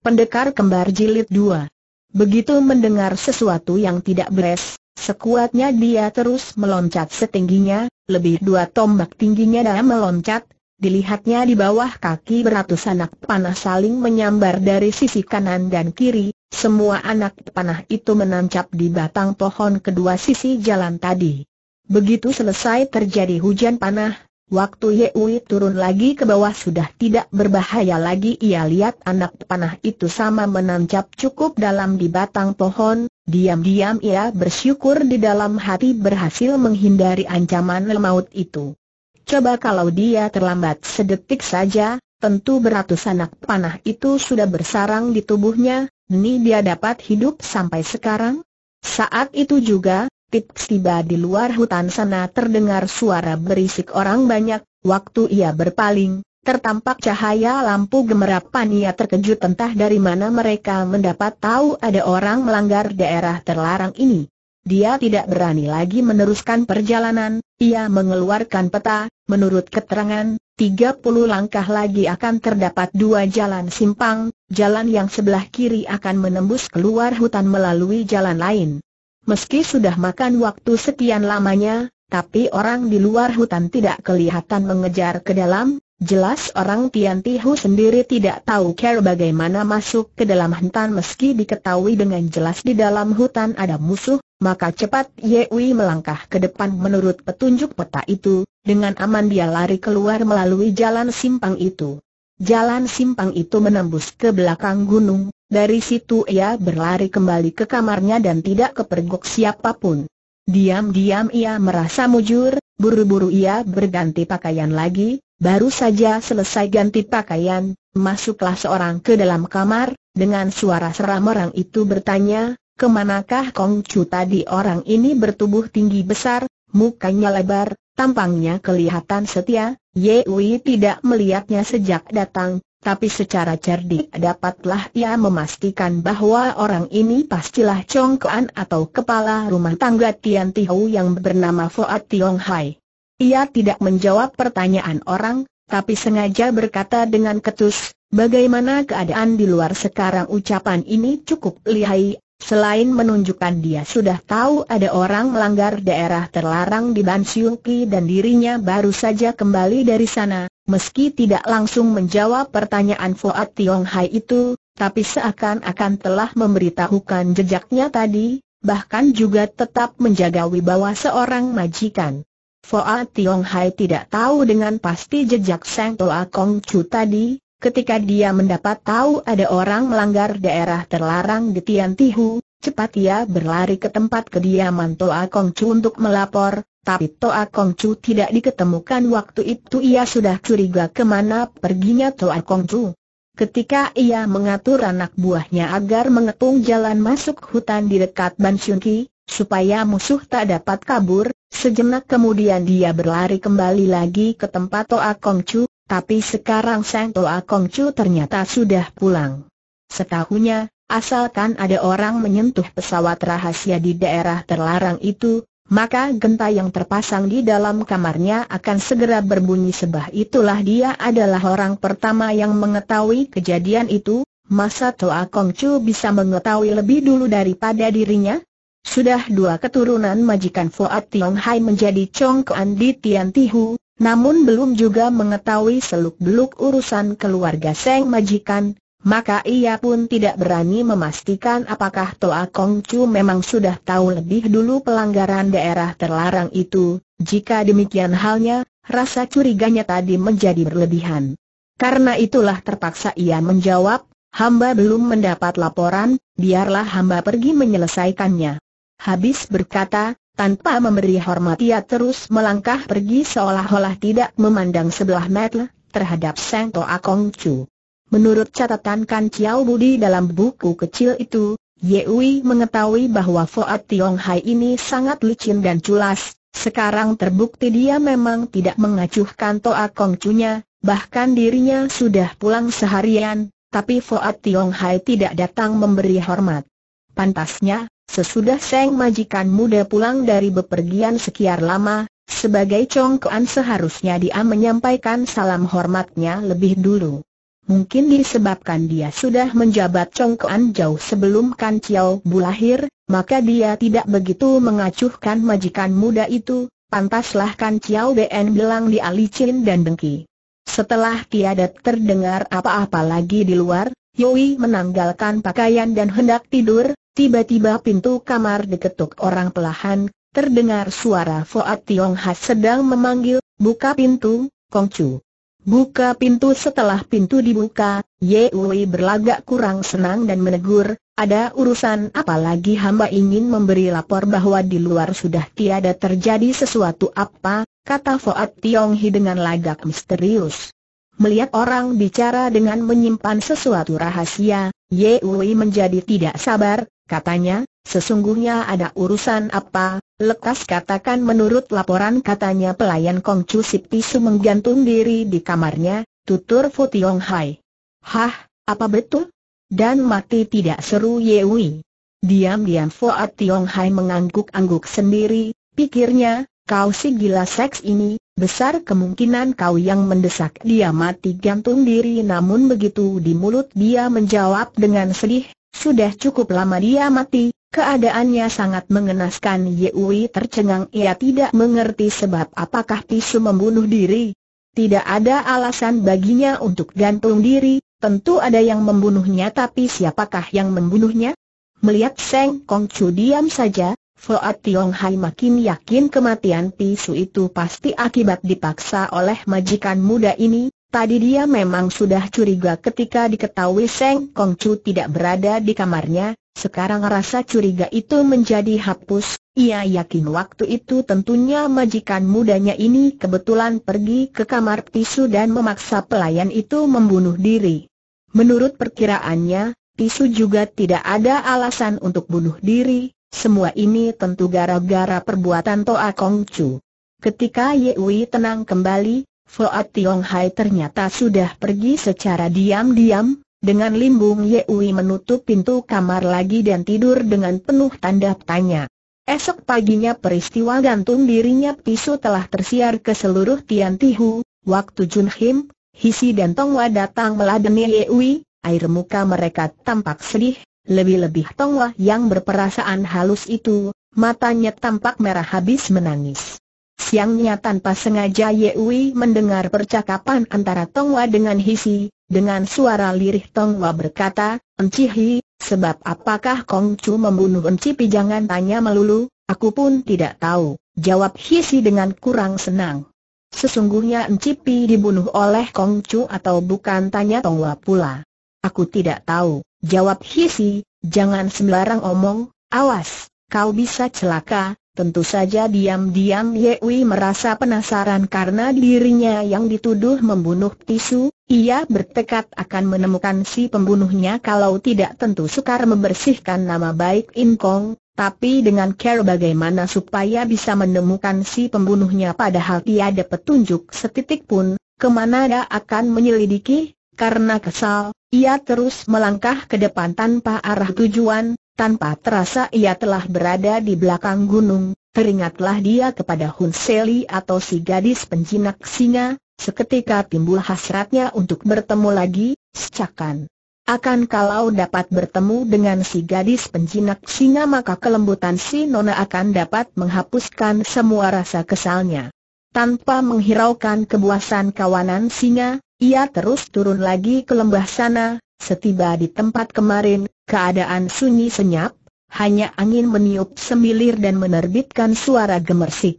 Pendekar Kembar Jilid dua. Begitu mendengar sesuatu yang tidak beres, sekuatnya dia terus meloncat setingginya, lebih dua tombak tingginya dia meloncat, dilihatnya di bawah kaki beratus anak panah saling menyambar dari sisi kanan dan kiri, semua anak panah itu menancap di batang pohon kedua sisi jalan tadi. Begitu selesai terjadi hujan panah, Waktu Yehui turun lagi ke bawah sudah tidak berbahaya lagi ia lihat anak panah itu sama menancap cukup dalam di batang pohon, diam-diam ia bersyukur di dalam hati berhasil menghindari ancaman lemaut itu. Coba kalau dia terlambat sedetik saja, tentu beratus anak panah itu sudah bersarang di tubuhnya, ini dia dapat hidup sampai sekarang. Saat itu juga, Pips tiba di luar hutan sana terdengar suara berisik orang banyak, waktu ia berpaling, tertampak cahaya lampu gemerapan ia terkejut entah dari mana mereka mendapat tahu ada orang melanggar daerah terlarang ini. Dia tidak berani lagi meneruskan perjalanan, ia mengeluarkan peta, menurut keterangan, 30 langkah lagi akan terdapat dua jalan simpang, jalan yang sebelah kiri akan menembus keluar hutan melalui jalan lain. Meski sudah makan waktu sekian lamanya, tapi orang di luar hutan tidak kelihatan mengejar ke dalam, jelas orang Tian Tihu sendiri tidak tahu care bagaimana masuk ke dalam hutan meski diketahui dengan jelas di dalam hutan ada musuh, maka cepat Ye Wei melangkah ke depan menurut petunjuk peta itu, dengan aman dia lari keluar melalui jalan simpang itu. Jalan simpang itu menembus ke belakang gunung, dari situ ia berlari kembali ke kamarnya dan tidak kepergok siapapun. Diam-diam ia merasa mujur, buru-buru ia berganti pakaian lagi, baru saja selesai ganti pakaian, masuklah seorang ke dalam kamar, dengan suara seram orang itu bertanya, kemanakah Kong Chu tadi orang ini bertubuh tinggi besar, mukanya lebar, tampangnya kelihatan setia, Ye Wei tidak melihatnya sejak datang, tapi secara cerdik dapatlah ia memastikan bahwa orang ini pastilah Congkoan atau kepala rumah tangga Tian Tihu yang bernama Fuad Tiong Hai. Ia tidak menjawab pertanyaan orang, tapi sengaja berkata dengan ketus, bagaimana keadaan di luar sekarang ucapan ini cukup lihai, selain menunjukkan dia sudah tahu ada orang melanggar daerah terlarang di Bansiungki dan dirinya baru saja kembali dari sana Meski tidak langsung menjawab pertanyaan Fuad Tiong Hai itu, tapi seakan-akan telah memberitahukan jejaknya tadi, bahkan juga tetap menjaga wibawa seorang majikan. Fuad Tiong Hai tidak tahu dengan pasti jejak Sang Toa Kong Chu tadi, ketika dia mendapat tahu ada orang melanggar daerah terlarang di Tian Tihu, cepat ia berlari ke tempat kediaman Toa Kong Chu untuk melapor, tapi Toa Kongcu tidak diketemukan waktu itu ia sudah curiga kemana perginya Toa Kongcu. Ketika ia mengatur anak buahnya agar mengetung jalan masuk hutan di dekat Ki, supaya musuh tak dapat kabur, sejenak kemudian dia berlari kembali lagi ke tempat Toa Kongcu, tapi sekarang sang Toa Kongcu ternyata sudah pulang. Setahunya, asalkan ada orang menyentuh pesawat rahasia di daerah terlarang itu, maka genta yang terpasang di dalam kamarnya akan segera berbunyi sebah itulah dia adalah orang pertama yang mengetahui kejadian itu, masa Toa Kongcu bisa mengetahui lebih dulu daripada dirinya? Sudah dua keturunan majikan Fuad Tiong Hai menjadi Kuan di Tian Tihu, namun belum juga mengetahui seluk-beluk urusan keluarga Seng Majikan, maka ia pun tidak berani memastikan apakah Toa Kong Chu memang sudah tahu lebih dulu pelanggaran daerah terlarang itu, jika demikian halnya, rasa curiganya tadi menjadi berlebihan. Karena itulah terpaksa ia menjawab, hamba belum mendapat laporan, biarlah hamba pergi menyelesaikannya. Habis berkata, tanpa memberi hormat ia terus melangkah pergi seolah-olah tidak memandang sebelah mata terhadap Sang Toa Kong Chu. Menurut catatan Kan Chiao Budi dalam buku kecil itu, Yewi mengetahui bahwa Fuad Tiong Hai ini sangat licin dan culas, sekarang terbukti dia memang tidak mengacuhkan Toa Kong Cunya, bahkan dirinya sudah pulang seharian, tapi Fuad Tiong Hai tidak datang memberi hormat. Pantasnya, sesudah Seng majikan muda pulang dari bepergian sekian lama, sebagai congkoan seharusnya dia menyampaikan salam hormatnya lebih dulu. Mungkin disebabkan dia sudah menjabat congkoan jauh sebelum Kan Chiao Bu lahir, maka dia tidak begitu mengacuhkan majikan muda itu, pantaslah Kan Chiao BN bilang di alicin dan dengki. Setelah tiada terdengar apa-apa lagi di luar, Yowi menanggalkan pakaian dan hendak tidur, tiba-tiba pintu kamar diketuk orang pelahan, terdengar suara Fuad Tiong Ha sedang memanggil, buka pintu, Kongcu. Buka pintu setelah pintu dibuka, Yewi berlagak kurang senang dan menegur, ada urusan Apalagi hamba ingin memberi lapor bahwa di luar sudah tiada terjadi sesuatu apa, kata Foat Tiong Hi dengan lagak misterius. Melihat orang bicara dengan menyimpan sesuatu rahasia, Yewi menjadi tidak sabar, katanya, Sesungguhnya ada urusan apa, lekas katakan menurut laporan katanya pelayan Kong Chu Sip Tisu menggantung diri di kamarnya, tutur Fu Tiong Hai. Hah, apa betul? Dan mati tidak seru Ye Wei. Diam-diam Fu Tiong Hai mengangguk-angguk sendiri, pikirnya, kau si gila seks ini, besar kemungkinan kau yang mendesak dia mati gantung diri namun begitu di mulut dia menjawab dengan sedih, sudah cukup lama dia mati, keadaannya sangat mengenaskan Yui tercengang ia tidak mengerti sebab apakah Tisu membunuh diri. Tidak ada alasan baginya untuk gantung diri, tentu ada yang membunuhnya tapi siapakah yang membunuhnya? Melihat Seng Kong Chu diam saja, Fuad Tiong Hai makin yakin kematian Tisu itu pasti akibat dipaksa oleh majikan muda ini, Tadi dia memang sudah curiga ketika diketahui Seng Kong Chu tidak berada di kamarnya, sekarang rasa curiga itu menjadi hapus, ia yakin waktu itu tentunya majikan mudanya ini kebetulan pergi ke kamar Pisu dan memaksa pelayan itu membunuh diri. Menurut perkiraannya, Pisu juga tidak ada alasan untuk bunuh diri, semua ini tentu gara-gara perbuatan Toa Kong Chu. Ketika Ye Wei tenang kembali, Fuad Tiong Hai ternyata sudah pergi secara diam-diam, dengan limbung Ui menutup pintu kamar lagi dan tidur dengan penuh tanda tanya. Esok paginya peristiwa gantung dirinya pisu telah tersiar ke seluruh Tian Tihu, waktu Jun Him, Hisi dan Tongwa datang meladeni Ui, air muka mereka tampak sedih, lebih-lebih Tongwa yang berperasaan halus itu, matanya tampak merah habis menangis. Siangnya tanpa sengaja Yewi mendengar percakapan antara Tongwa dengan Hisi, dengan suara lirih Tongwa berkata, Enci Hi, sebab apakah Kong Chu membunuh Enci Pi jangan tanya melulu, aku pun tidak tahu, jawab Hisi dengan kurang senang. Sesungguhnya Enci Pi dibunuh oleh Kong Chu atau bukan tanya Tongwa pula. Aku tidak tahu, jawab Hisi, jangan sembarang omong, awas, kau bisa celaka, Tentu saja diam-diam Ye Wei merasa penasaran karena dirinya yang dituduh membunuh Tisu, ia bertekad akan menemukan si pembunuhnya kalau tidak tentu sukar membersihkan nama baik In Kong, tapi dengan care bagaimana supaya bisa menemukan si pembunuhnya padahal tiada petunjuk setitik pun, kemana dia akan menyelidiki, karena kesal, ia terus melangkah ke depan tanpa arah tujuan, tanpa terasa ia telah berada di belakang gunung, teringatlah dia kepada Hun Seli atau si gadis penjinak singa, seketika timbul hasratnya untuk bertemu lagi, secakan. Akan kalau dapat bertemu dengan si gadis penjinak singa maka kelembutan si Nona akan dapat menghapuskan semua rasa kesalnya. Tanpa menghiraukan kebuasan kawanan singa, ia terus turun lagi ke lembah sana, setiba di tempat kemarin, Keadaan sunyi senyap, hanya angin meniup semilir dan menerbitkan suara gemersik.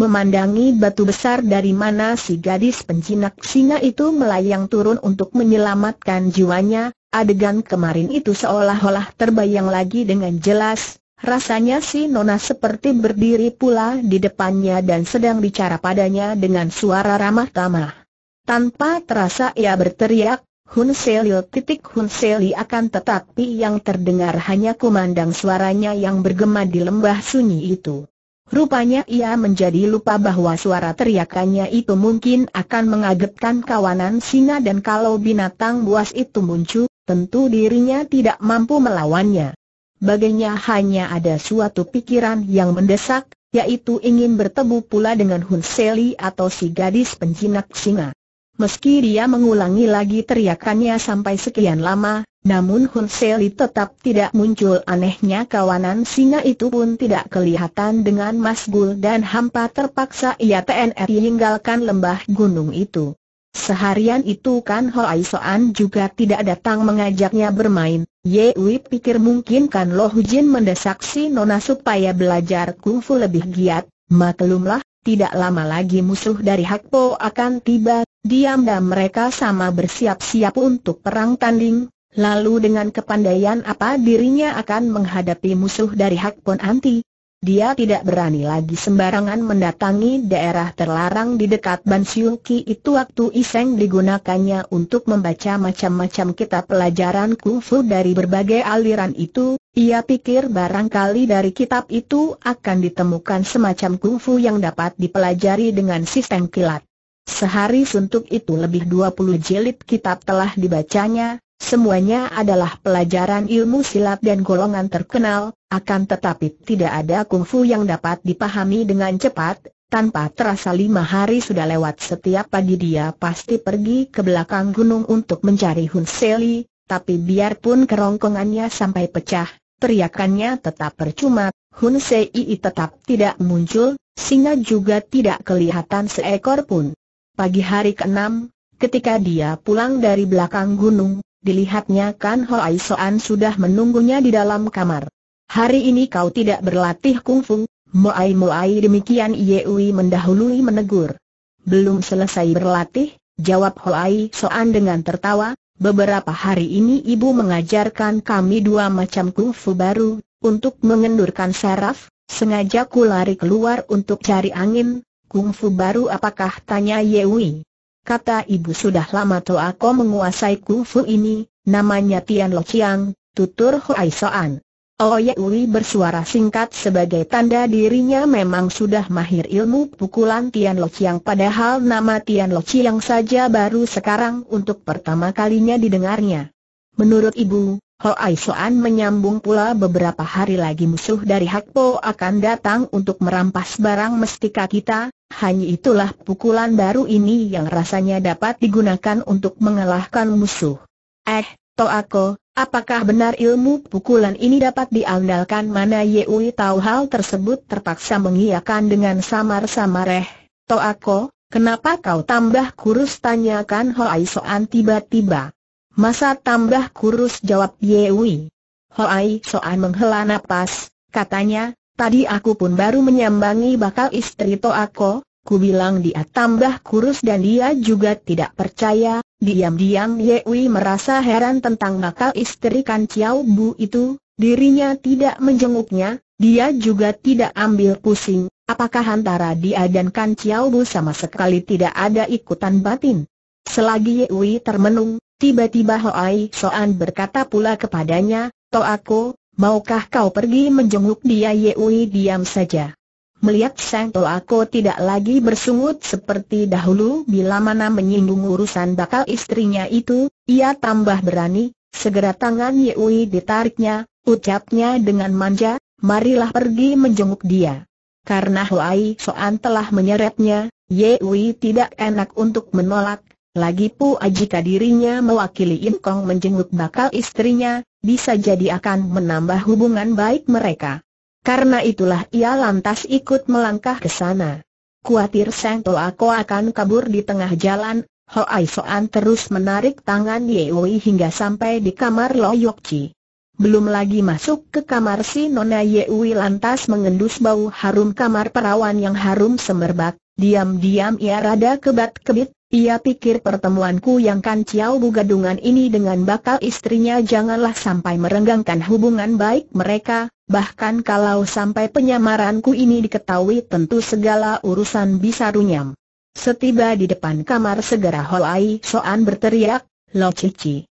Memandangi batu besar dari mana si gadis penjinak singa itu melayang turun untuk menyelamatkan jiwanya, adegan kemarin itu seolah-olah terbayang lagi dengan jelas, rasanya si Nona seperti berdiri pula di depannya dan sedang bicara padanya dengan suara ramah tamah. Tanpa terasa ia berteriak, Hun Selil titik Hun Seli akan tetapi yang terdengar hanya kumandang suaranya yang bergema di lembah sunyi itu. Rupanya ia menjadi lupa bahwa suara teriakannya itu mungkin akan mengagetkan kawanan singa dan kalau binatang buas itu muncul, tentu dirinya tidak mampu melawannya. Baginya hanya ada suatu pikiran yang mendesak, yaitu ingin bertemu pula dengan Hun Seli atau si gadis penjinak singa. Meski dia mengulangi lagi teriakannya sampai sekian lama, namun Hun Seli tetap tidak muncul anehnya kawanan singa itu pun tidak kelihatan dengan masgul dan hampa terpaksa ia TNR hinggalkan lembah gunung itu. Seharian itu kan Ho Soan juga tidak datang mengajaknya bermain, Yewi pikir mungkin kan Loh Jin mendesak si Nona supaya belajar kungfu lebih giat, maklumlah tidak lama lagi musuh dari Hakpo akan tiba, diam dan mereka sama bersiap-siap untuk perang tanding, lalu dengan kepandaian apa dirinya akan menghadapi musuh dari Hakpo Anti, dia tidak berani lagi sembarangan mendatangi daerah terlarang di dekat Ban itu waktu iseng digunakannya untuk membaca macam-macam kitab pelajaran kungfu dari berbagai aliran itu, ia pikir barangkali dari kitab itu akan ditemukan semacam kungfu yang dapat dipelajari dengan sistem kilat. Sehari suntuk itu lebih 20 jilid kitab telah dibacanya, Semuanya adalah pelajaran ilmu silat dan golongan terkenal, akan tetapi tidak ada kungfu yang dapat dipahami dengan cepat, tanpa terasa lima hari sudah lewat setiap pagi dia pasti pergi ke belakang gunung untuk mencari Hun Seli, tapi biarpun kerongkongannya sampai pecah, teriakannya tetap percuma, Hun Sei tetap tidak muncul, singa juga tidak kelihatan seekor pun. Pagi hari ke-6, ketika dia pulang dari belakang gunung, dilihatnya Kan Ho Ai Soan sudah menunggunya di dalam kamar. Hari ini kau tidak berlatih kungfu, Muai Muai demikian Yewi mendahului menegur. Belum selesai berlatih, jawab Ho Ai Soan dengan tertawa, beberapa hari ini ibu mengajarkan kami dua macam kungfu baru, untuk mengendurkan saraf, sengaja ku lari keluar untuk cari angin, kungfu baru apakah tanya Yewi. Kata ibu sudah lama tu aku menguasai kungfu ini, namanya Tian Lo Chiang, tutur Ai Soan. Oye oh, Ui bersuara singkat sebagai tanda dirinya memang sudah mahir ilmu pukulan Tian Lo Chiang padahal nama Tian Lo Chiang saja baru sekarang untuk pertama kalinya didengarnya. Menurut ibu, Ho Aisoan menyambung pula beberapa hari lagi musuh dari Hakpo akan datang untuk merampas barang mestika kita, hanya itulah pukulan baru ini yang rasanya dapat digunakan untuk mengalahkan musuh. Eh, Toako, apakah benar ilmu pukulan ini dapat diandalkan mana Yewi tahu hal tersebut terpaksa mengiyakan dengan samar-samar eh, Toako, kenapa kau tambah kurus tanyakan Ho Aisoan tiba-tiba. Masa tambah kurus jawab Yewi. Hoai Soan menghela napas, katanya, tadi aku pun baru menyambangi bakal istri Toako, ku bilang dia tambah kurus dan dia juga tidak percaya, diam-diam Yewi merasa heran tentang bakal istri Kan Chiao Bu itu, dirinya tidak menjenguknya, dia juga tidak ambil pusing, apakah antara dia dan Kan Chiao Bu sama sekali tidak ada ikutan batin. Selagi Yewi termenung, Tiba-tiba Hoai Soan berkata pula kepadanya, Toako, maukah kau pergi menjenguk dia Yeui diam saja. Melihat Sang Toako tidak lagi bersungut seperti dahulu bila mana menyinggung urusan bakal istrinya itu, ia tambah berani, segera tangan Yeui ditariknya, ucapnya dengan manja, marilah pergi menjenguk dia. Karena Hoai Soan telah menyeretnya, Yeui tidak enak untuk menolak, lagi pula jika dirinya mewakili Im Kong menjenguk bakal istrinya, bisa jadi akan menambah hubungan baik mereka. Karena itulah ia lantas ikut melangkah ke sana. Kuatir Seng Toa Ko akan kabur di tengah jalan, Ai Soan terus menarik tangan Wei hingga sampai di kamar Lo Chi. Belum lagi masuk ke kamar si Nona Wei lantas mengendus bau harum kamar perawan yang harum semerbak, diam-diam ia rada kebat-kebit, ia pikir pertemuanku yang kan Ciao Bugadungan ini dengan bakal istrinya janganlah sampai merenggangkan hubungan baik mereka, bahkan kalau sampai penyamaranku ini diketahui tentu segala urusan bisa runyam. Setiba di depan kamar segera Holai Soan berteriak, Lo Cici.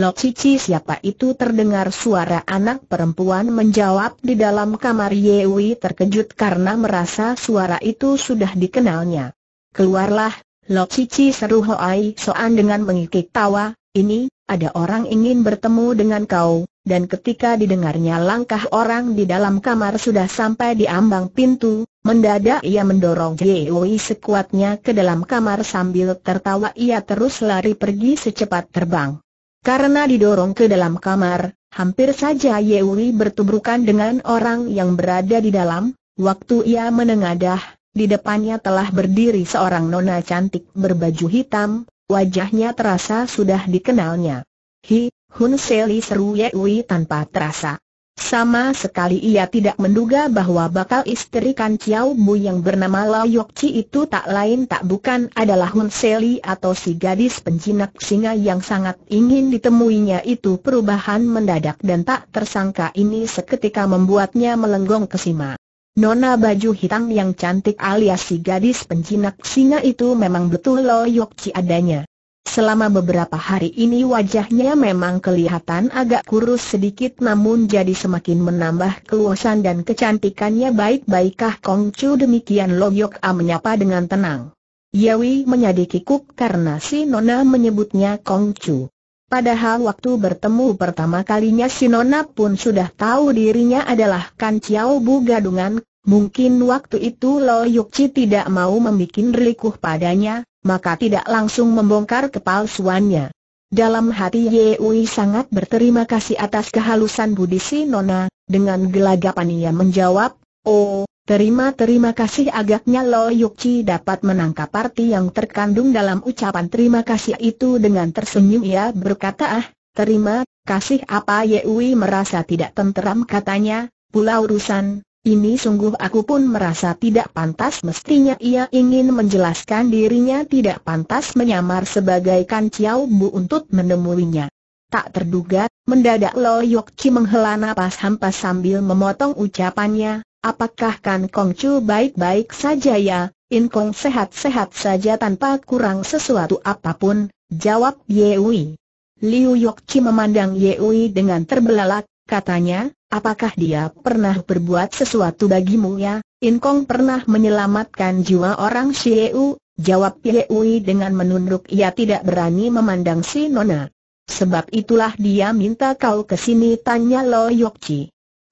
Lo Cici siapa itu terdengar suara anak perempuan menjawab di dalam kamar Yewi terkejut karena merasa suara itu sudah dikenalnya. Keluarlah, Lo Cici seru Hoai Soan dengan mengikik tawa, ini, ada orang ingin bertemu dengan kau, dan ketika didengarnya langkah orang di dalam kamar sudah sampai di ambang pintu, mendadak ia mendorong Yewi sekuatnya ke dalam kamar sambil tertawa ia terus lari pergi secepat terbang. Karena didorong ke dalam kamar, hampir saja Yewi bertubrukan dengan orang yang berada di dalam, waktu ia menengadah, di depannya telah berdiri seorang nona cantik berbaju hitam, wajahnya terasa sudah dikenalnya. Hi, Hun Seli seru Ye Wei tanpa terasa. Sama sekali ia tidak menduga bahwa bakal istri Kan Chiao Bu yang bernama Lao Yok Chi itu tak lain tak bukan adalah Hun Seli atau si gadis penjinak singa yang sangat ingin ditemuinya itu perubahan mendadak dan tak tersangka ini seketika membuatnya melenggong kesima. Nona baju hitam yang cantik alias si gadis penjinak singa itu memang betul loyok ci adanya. Selama beberapa hari ini wajahnya memang kelihatan agak kurus sedikit namun jadi semakin menambah keluasan dan kecantikannya baik-baikkah Kong Chu demikian Loyok A menyapa dengan tenang. Yawi menyadiki kuk karena si Nona menyebutnya Kong Chu. Padahal waktu bertemu pertama kalinya Sinona pun sudah tahu dirinya adalah Kan Chiao Bu Gadungan, mungkin waktu itu Lo Yukci tidak mau membuat relikuh padanya, maka tidak langsung membongkar kepalsuannya. Dalam hati Yewi sangat berterima kasih atas kehalusan budi Sinona, dengan gelagapan ia menjawab, Oh, Terima-terima kasih agaknya Lo Chi dapat menangkap arti yang terkandung dalam ucapan terima kasih itu dengan tersenyum ia berkata ah, terima kasih apa Ye Yewi merasa tidak tenteram katanya, pula urusan, ini sungguh aku pun merasa tidak pantas mestinya ia ingin menjelaskan dirinya tidak pantas menyamar sebagai Kan ciao Bu untuk menemuinya. Tak terduga, mendadak Lo Chi menghela napas hampa sambil memotong ucapannya, Apakah kan Kong Chu baik-baik saja ya? In Kong sehat-sehat saja tanpa kurang sesuatu apapun, jawab Wei. Liu Chi memandang Wei dengan terbelalak, katanya, apakah dia pernah berbuat sesuatu bagimu ya? In Kong pernah menyelamatkan jiwa orang Xieu, jawab Wei dengan menunduk ia tidak berani memandang si Nona. Sebab itulah dia minta kau kesini tanya Lo Chi.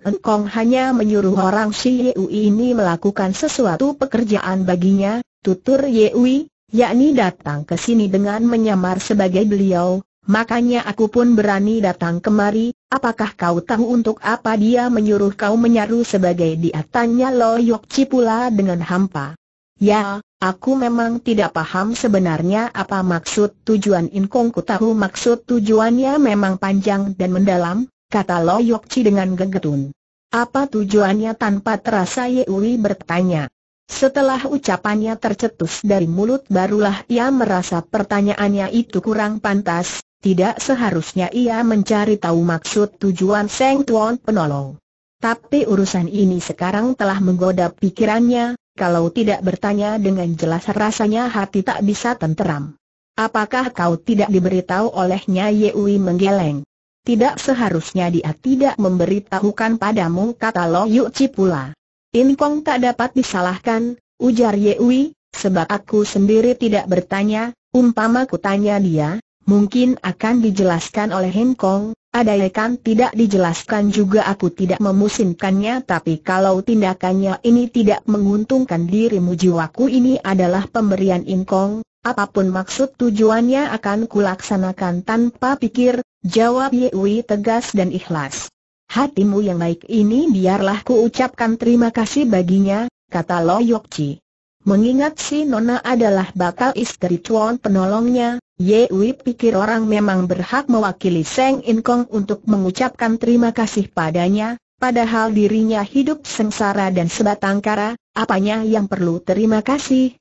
Engkong hanya menyuruh orang si Yeui ini melakukan sesuatu pekerjaan baginya, tutur Yewi, yakni datang ke sini dengan menyamar sebagai beliau, makanya aku pun berani datang kemari, apakah kau tahu untuk apa dia menyuruh kau menyaru sebagai diatannya Lo Yok Cipula dengan hampa. Ya, aku memang tidak paham sebenarnya apa maksud tujuan Inkong ku tahu maksud tujuannya memang panjang dan mendalam, kata Lo Chi dengan gegetun. Apa tujuannya tanpa terasa Ye Yewi bertanya. Setelah ucapannya tercetus dari mulut barulah ia merasa pertanyaannya itu kurang pantas, tidak seharusnya ia mencari tahu maksud tujuan Seng Tuan penolong. Tapi urusan ini sekarang telah menggoda pikirannya, kalau tidak bertanya dengan jelas rasanya hati tak bisa tenteram. Apakah kau tidak diberitahu olehnya Ye Yewi menggeleng? Tidak seharusnya dia tidak memberitahukan padamu kata Lo Yu Chi pula. In Kong tak dapat disalahkan, ujar Ye Wei. sebab aku sendiri tidak bertanya, umpama ku tanya dia, mungkin akan dijelaskan oleh Hin Kong, adanya kan? tidak dijelaskan juga aku tidak memusimkannya tapi kalau tindakannya ini tidak menguntungkan dirimu jiwaku ini adalah pemberian In Kong, Apapun maksud tujuannya akan kulaksanakan tanpa pikir, jawab Yewi tegas dan ikhlas. Hatimu yang baik ini biarlah kuucapkan terima kasih baginya, kata Lo Yokci. Mengingat si Nona adalah bakal istri cuan penolongnya, Yewi pikir orang memang berhak mewakili Seng Inkong untuk mengucapkan terima kasih padanya, padahal dirinya hidup sengsara dan sebatang kara, apanya yang perlu terima kasih?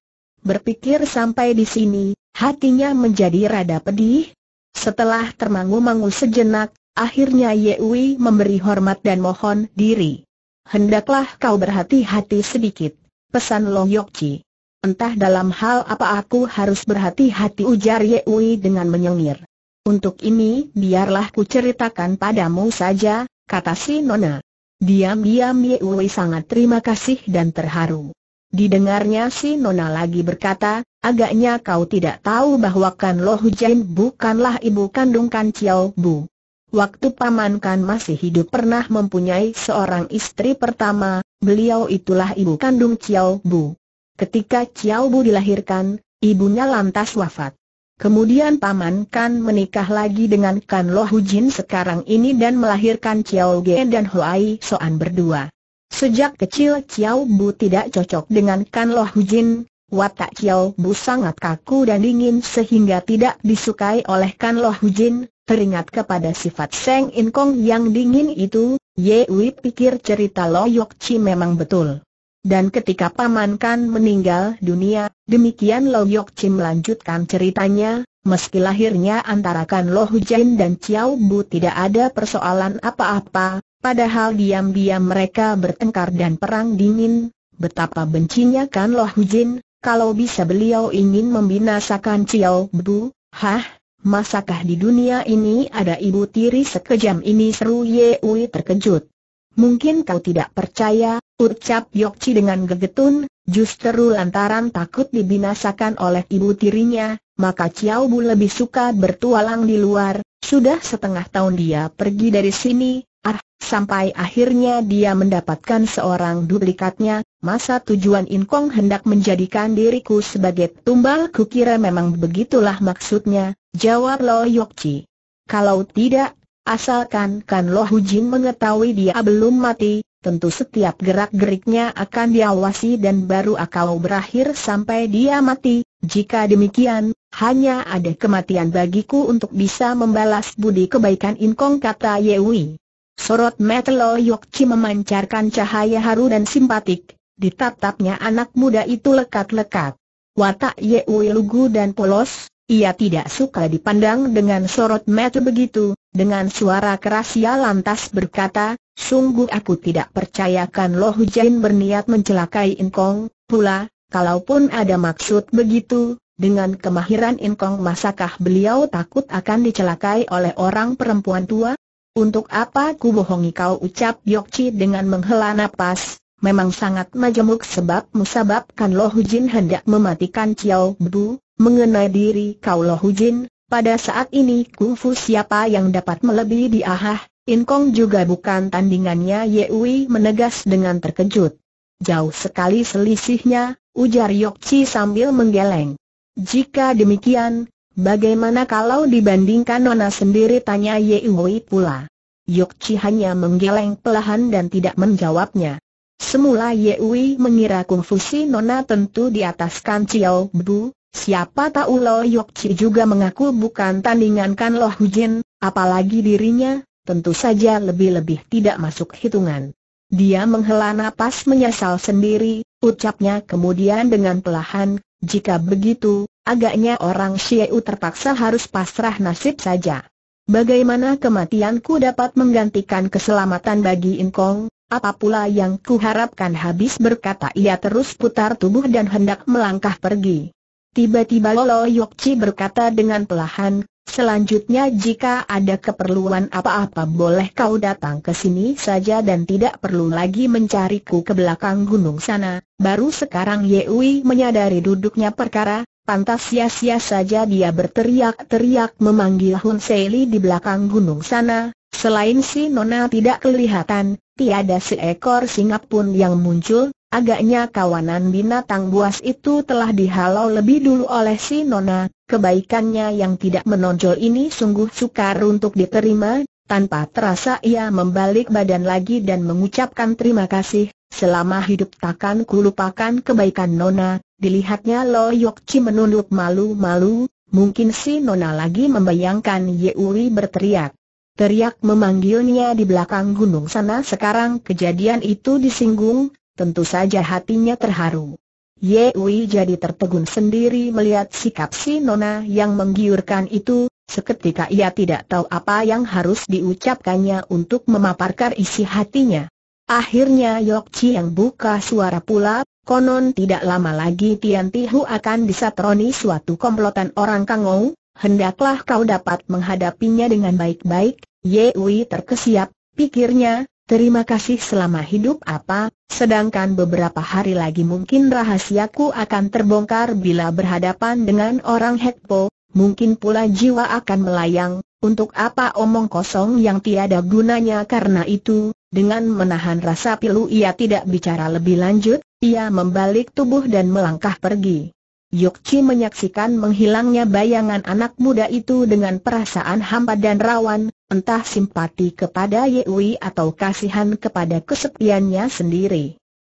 Berpikir sampai di sini, hatinya menjadi rada pedih. Setelah termangu-mangu sejenak, akhirnya Yewi memberi hormat dan mohon diri. Hendaklah kau berhati-hati sedikit, pesan Long Yokci. Entah dalam hal apa aku harus berhati-hati ujar Yewi dengan menyengir. Untuk ini biarlah ku ceritakan padamu saja, kata si Nona. Diam-diam Yewi sangat terima kasih dan terharu. Didengarnya si Nona lagi berkata, agaknya kau tidak tahu bahwa Kan Lo Hujain bukanlah ibu kandung Kan Chiao Bu. Waktu Paman Kan masih hidup pernah mempunyai seorang istri pertama, beliau itulah ibu kandung Chiao Bu. Ketika Chiao Bu dilahirkan, ibunya lantas wafat. Kemudian Paman Kan menikah lagi dengan Kan Lo Hujin sekarang ini dan melahirkan Chiao Ge dan Huai Soan berdua. Sejak kecil Chiao Bu tidak cocok dengan Kan Loh Hujin, watak Chiao Bu sangat kaku dan dingin sehingga tidak disukai oleh Kan Loh Hujin, teringat kepada sifat Seng In Kong yang dingin itu, Ye Wei pikir cerita Lo Yok Chi memang betul. Dan ketika Paman Kan meninggal dunia, demikian Lo Yok Chi melanjutkan ceritanya, meski lahirnya antara Kan Loh Hujin dan Chiao Bu tidak ada persoalan apa-apa, Padahal diam-diam mereka bertengkar dan perang dingin, betapa bencinya kan Loh Jin, kalau bisa beliau ingin membinasakan Ciao Bu, hah, masakah di dunia ini ada ibu tiri sekejam ini seru Ye Ui terkejut. Mungkin kau tidak percaya, ucap Yok Chi dengan gegetun, justru lantaran takut dibinasakan oleh ibu tirinya, maka Ciao Bu lebih suka bertualang di luar, sudah setengah tahun dia pergi dari sini, Ah, sampai akhirnya dia mendapatkan seorang duplikatnya, masa tujuan Inkong hendak menjadikan diriku sebagai tumbal kukira memang begitulah maksudnya, jawab Lo Yokci. Kalau tidak, asalkan Kan Lo Hujin mengetahui dia belum mati, tentu setiap gerak-geriknya akan diawasi dan baru akau berakhir sampai dia mati, jika demikian, hanya ada kematian bagiku untuk bisa membalas budi kebaikan Inkong kata Yewi. Sorot mata Lo Yok Chi memancarkan cahaya haru dan simpatik, Di ditatapnya anak muda itu lekat-lekat. Watak Yui lugu dan polos, ia tidak suka dipandang dengan sorot mata begitu, dengan suara keras ia lantas berkata, Sungguh aku tidak percayakan loh Jain berniat mencelakai Inkong, pula, kalaupun ada maksud begitu, dengan kemahiran Inkong masakah beliau takut akan dicelakai oleh orang perempuan tua? Untuk apa ku bohongi kau ucap Chi dengan menghela nafas. memang sangat majemuk sebab musababkan Loh Jin hendak mematikan Chiao Bu, mengenai diri kau Loh Jin. pada saat ini kungfu siapa yang dapat melebihi dia ah, Inkong juga bukan tandingannya Ye Wei menegas dengan terkejut. Jauh sekali selisihnya, ujar Chi sambil menggeleng. Jika demikian, Bagaimana kalau dibandingkan Nona sendiri tanya Ye Yehui pula. Yokci hanya menggeleng pelahan dan tidak menjawabnya. Semula Ye Yehui mengira kungfu si Nona tentu di atas Kan Chiao Bu, siapa tahu Lo Yokci juga mengaku bukan tandingan Kan Lo Hujin, apalagi dirinya, tentu saja lebih-lebih tidak masuk hitungan. Dia menghela napas menyesal sendiri, ucapnya kemudian dengan pelahan, jika begitu, Agaknya orang Xieu terpaksa harus pasrah nasib saja. Bagaimana kematianku dapat menggantikan keselamatan bagi Inkong? Apa pula yang kuharapkan habis berkata ia terus putar tubuh dan hendak melangkah pergi. Tiba-tiba Lolo Yokci berkata dengan pelahan, selanjutnya jika ada keperluan apa-apa boleh kau datang ke sini saja dan tidak perlu lagi mencariku ke belakang gunung sana. Baru sekarang Yewi menyadari duduknya perkara, Pantas sia-sia saja dia berteriak-teriak memanggil Hun Seili di belakang gunung sana, selain si Nona tidak kelihatan, tiada seekor singa pun yang muncul, agaknya kawanan binatang buas itu telah dihalau lebih dulu oleh si Nona, kebaikannya yang tidak menonjol ini sungguh sukar untuk diterima, tanpa terasa ia membalik badan lagi dan mengucapkan terima kasih, selama hidup takkan kulupakan kebaikan Nona, dilihatnya Lo Yok Chi menunduk malu-malu, mungkin si Nona lagi membayangkan Yeuri berteriak. Teriak memanggilnya di belakang gunung sana sekarang kejadian itu disinggung, tentu saja hatinya terharu. Ye Wei jadi terpegun sendiri melihat sikap si Nona yang menggiurkan itu, seketika ia tidak tahu apa yang harus diucapkannya untuk memaparkan isi hatinya. Akhirnya Yok Chi yang buka suara pula, konon tidak lama lagi Tian Tihu akan disatroni suatu komplotan orang Kangou, hendaklah kau dapat menghadapinya dengan baik-baik, Ye Wei terkesiap, pikirnya, Terima kasih selama hidup apa, sedangkan beberapa hari lagi mungkin rahasiaku akan terbongkar bila berhadapan dengan orang Hekpo, mungkin pula jiwa akan melayang, untuk apa omong kosong yang tiada gunanya karena itu, dengan menahan rasa pilu ia tidak bicara lebih lanjut, ia membalik tubuh dan melangkah pergi. Yokci menyaksikan menghilangnya bayangan anak muda itu dengan perasaan hampa dan rawan, entah simpati kepada Yewi atau kasihan kepada kesepiannya sendiri.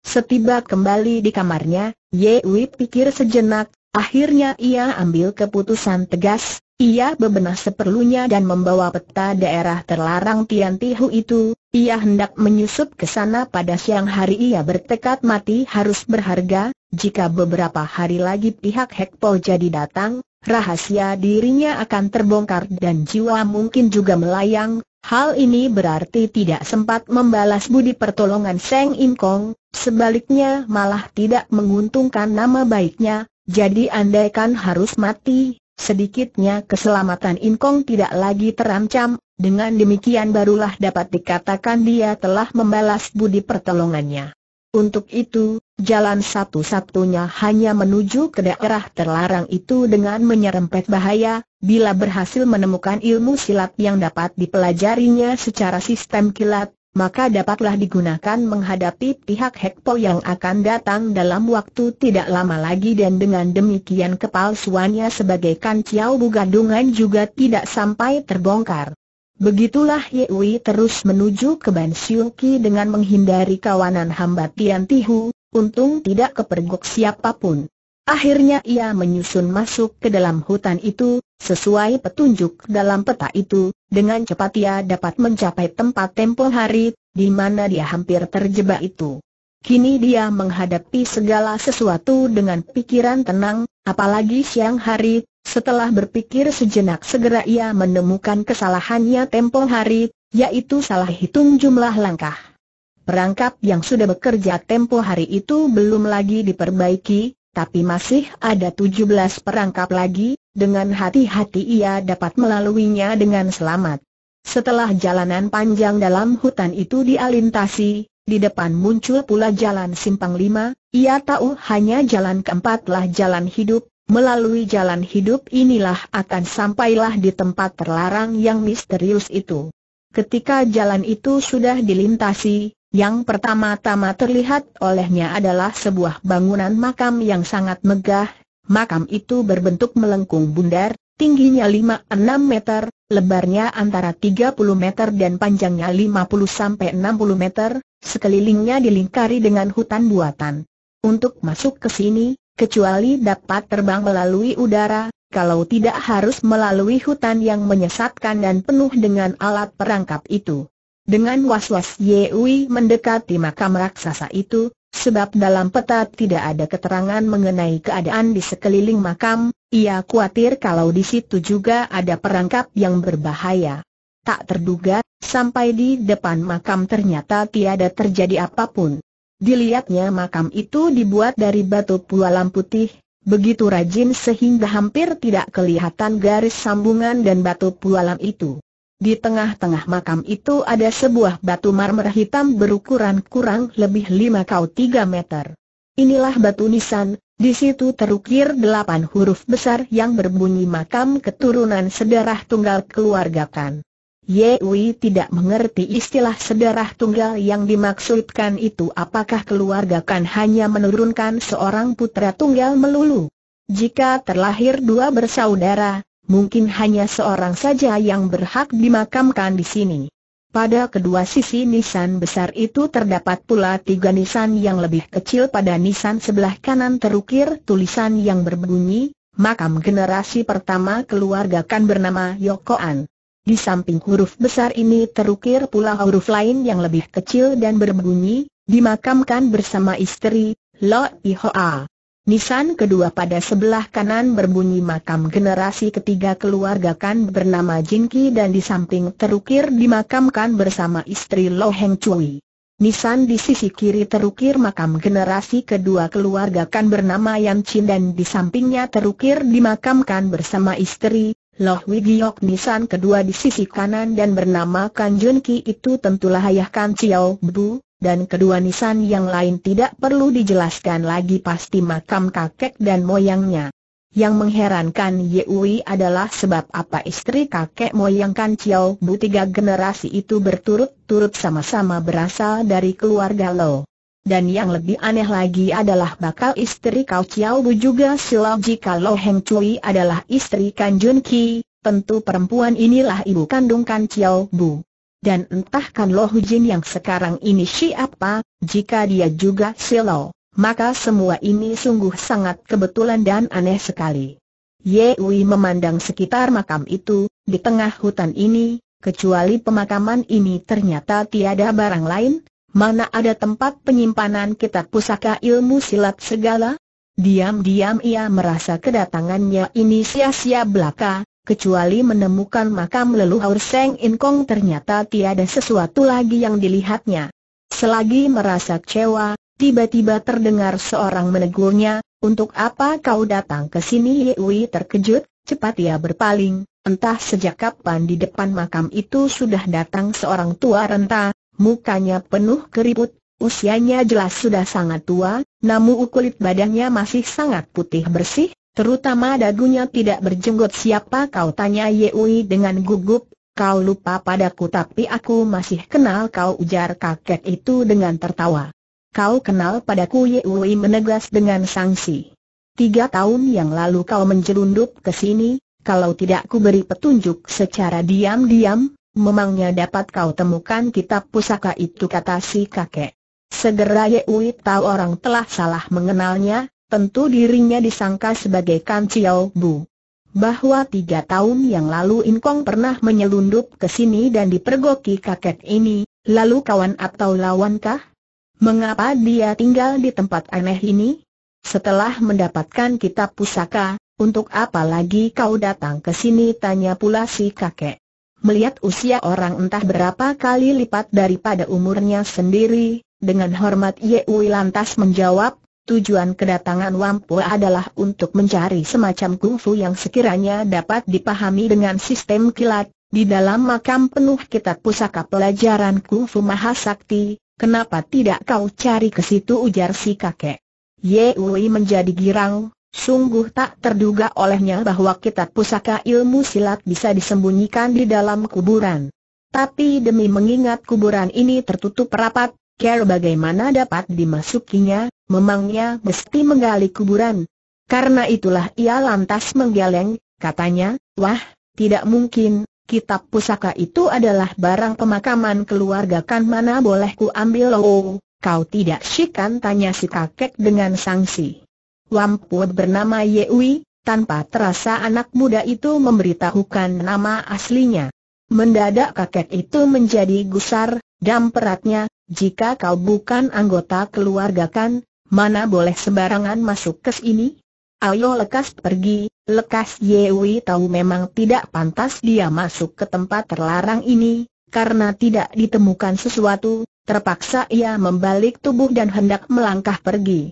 Setiba kembali di kamarnya, Yewi pikir sejenak, akhirnya ia ambil keputusan tegas, ia bebenah seperlunya dan membawa peta daerah terlarang Tian Tihu itu, ia hendak menyusup ke sana pada siang hari ia bertekad mati harus berharga, jika beberapa hari lagi pihak Hekpo jadi datang, rahasia dirinya akan terbongkar dan jiwa mungkin juga melayang, hal ini berarti tidak sempat membalas budi pertolongan Seng Im Kong, sebaliknya malah tidak menguntungkan nama baiknya, jadi andaikan harus mati, sedikitnya keselamatan Im Kong tidak lagi terancam, dengan demikian barulah dapat dikatakan dia telah membalas budi pertolongannya. Untuk itu, jalan satu-satunya hanya menuju ke daerah terlarang itu dengan menyerempet bahaya, bila berhasil menemukan ilmu silat yang dapat dipelajarinya secara sistem kilat, maka dapatlah digunakan menghadapi pihak Hekpo yang akan datang dalam waktu tidak lama lagi dan dengan demikian kepalsuannya sebagai Kancil Bugadungan juga tidak sampai terbongkar. Begitulah Yewi terus menuju ke Ban dengan menghindari kawanan hamba Tian Tihu, untung tidak kepergok siapapun. Akhirnya ia menyusun masuk ke dalam hutan itu, sesuai petunjuk dalam peta itu, dengan cepat ia dapat mencapai tempat tempo hari, di mana dia hampir terjebak itu. Kini dia menghadapi segala sesuatu dengan pikiran tenang, apalagi siang hari, setelah berpikir sejenak segera ia menemukan kesalahannya tempo hari, yaitu salah hitung jumlah langkah. Perangkap yang sudah bekerja tempo hari itu belum lagi diperbaiki, tapi masih ada 17 perangkap lagi, dengan hati-hati ia dapat melaluinya dengan selamat. Setelah jalanan panjang dalam hutan itu dialintasi, di depan muncul pula jalan simpang lima, ia tahu hanya jalan keempatlah jalan hidup, Melalui jalan hidup inilah akan sampailah di tempat terlarang yang misterius itu. Ketika jalan itu sudah dilintasi, yang pertama-tama terlihat olehnya adalah sebuah bangunan makam yang sangat megah. Makam itu berbentuk melengkung bundar, tingginya 5-6 meter, lebarnya antara 30 meter dan panjangnya 50-60 meter, sekelilingnya dilingkari dengan hutan buatan. Untuk masuk ke sini, kecuali dapat terbang melalui udara, kalau tidak harus melalui hutan yang menyesatkan dan penuh dengan alat perangkap itu. Dengan was-was Yewi mendekati makam raksasa itu, sebab dalam peta tidak ada keterangan mengenai keadaan di sekeliling makam, ia khawatir kalau di situ juga ada perangkap yang berbahaya. Tak terduga, sampai di depan makam ternyata tiada terjadi apapun. Dilihatnya makam itu dibuat dari batu pualam putih, begitu rajin sehingga hampir tidak kelihatan garis sambungan dan batu pualam itu. Di tengah-tengah makam itu ada sebuah batu marmer hitam berukuran kurang lebih 5 kau 3 meter. Inilah batu nisan, di situ terukir delapan huruf besar yang berbunyi makam keturunan sedarah tunggal keluarga Kan. Wei tidak mengerti istilah sedarah tunggal yang dimaksudkan itu apakah keluarga kan hanya menurunkan seorang putra tunggal melulu. Jika terlahir dua bersaudara, mungkin hanya seorang saja yang berhak dimakamkan di sini. Pada kedua sisi nisan besar itu terdapat pula tiga nisan yang lebih kecil pada nisan sebelah kanan terukir tulisan yang berbunyi, makam generasi pertama keluarga kan bernama Yokoan. Di samping huruf besar ini terukir pula huruf lain yang lebih kecil dan berbunyi, dimakamkan bersama istri, Lo Ihoa. Nisan kedua pada sebelah kanan berbunyi makam generasi ketiga keluarga Kan bernama Jinki dan di samping terukir dimakamkan bersama istri Lo Heng Cui. Nisan di sisi kiri terukir makam generasi kedua keluarga Kan bernama Yan Chin dan di sampingnya terukir dimakamkan bersama istri, Loh Wigiok Nisan kedua di sisi kanan dan bernama Kan Jun Ki itu tentulah ayah Kan Chiao Bu, dan kedua nisan yang lain tidak perlu dijelaskan lagi pasti makam kakek dan moyangnya. Yang mengherankan Yewi adalah sebab apa istri kakek moyang Kan Chiao Bu tiga generasi itu berturut-turut sama-sama berasal dari keluarga Loh. Dan yang lebih aneh lagi adalah bakal istri Kau Chiao Bu juga silau jika Lo Heng Chui adalah istri Kan Jun Ki, tentu perempuan inilah ibu kandung Kan Chiao Bu. Dan entah Kan Lo Hujin yang sekarang ini siapa, jika dia juga silau, maka semua ini sungguh sangat kebetulan dan aneh sekali. Ye ui memandang sekitar makam itu, di tengah hutan ini, kecuali pemakaman ini ternyata tiada barang lain, Mana ada tempat penyimpanan kitab pusaka ilmu silat segala? Diam-diam ia merasa kedatangannya ini sia-sia belaka, kecuali menemukan makam leluhur Seng Inkong ternyata tiada sesuatu lagi yang dilihatnya. Selagi merasa kecewa, tiba-tiba terdengar seorang menegurnya, untuk apa kau datang ke sini Wei terkejut, cepat ia berpaling, entah sejak kapan di depan makam itu sudah datang seorang tua renta, mukanya penuh keriput, usianya jelas sudah sangat tua, namun kulit badannya masih sangat putih bersih, terutama dagunya tidak berjenggot siapa kau tanya Yeui dengan gugup, kau lupa padaku tapi aku masih kenal kau ujar kakek itu dengan tertawa. Kau kenal padaku Yeui menegas dengan sanksi. Tiga tahun yang lalu kau menjelundup ke sini, kalau tidak ku beri petunjuk secara diam-diam, Memangnya dapat kau temukan kitab pusaka itu kata si kakek. Segera Yewi tahu orang telah salah mengenalnya, tentu dirinya disangka sebagai Kan Chiao Bu. Bahwa tiga tahun yang lalu In Kong pernah menyelundup ke sini dan dipergoki kakek ini, lalu kawan atau lawankah? Mengapa dia tinggal di tempat aneh ini? Setelah mendapatkan kitab pusaka, untuk apa lagi kau datang ke sini tanya pula si kakek. Melihat usia orang entah berapa kali lipat daripada umurnya sendiri, dengan hormat Yewi lantas menjawab, tujuan kedatangan Wampu adalah untuk mencari semacam kungfu yang sekiranya dapat dipahami dengan sistem kilat, di dalam makam penuh kitab pusaka pelajaran kungfu mahasakti, kenapa tidak kau cari ke situ ujar si kakek. Yewi menjadi girang, Sungguh tak terduga olehnya bahwa kitab pusaka ilmu silat bisa disembunyikan di dalam kuburan. Tapi demi mengingat kuburan ini tertutup rapat, Care bagaimana dapat dimasukinya, memangnya mesti menggali kuburan. Karena itulah ia lantas menggeleng, katanya, wah, tidak mungkin, kitab pusaka itu adalah barang pemakaman keluarga kan mana boleh ku ambil oh, kau tidak syikan tanya si kakek dengan sanksi. Lamput bernama Yewi, tanpa terasa anak muda itu memberitahukan nama aslinya. Mendadak kakek itu menjadi gusar, dan peratnya, jika kau bukan anggota keluarga kan, mana boleh sembarangan masuk ke sini? Ayo lekas pergi, lekas Yewi tahu memang tidak pantas dia masuk ke tempat terlarang ini, karena tidak ditemukan sesuatu, terpaksa ia membalik tubuh dan hendak melangkah pergi.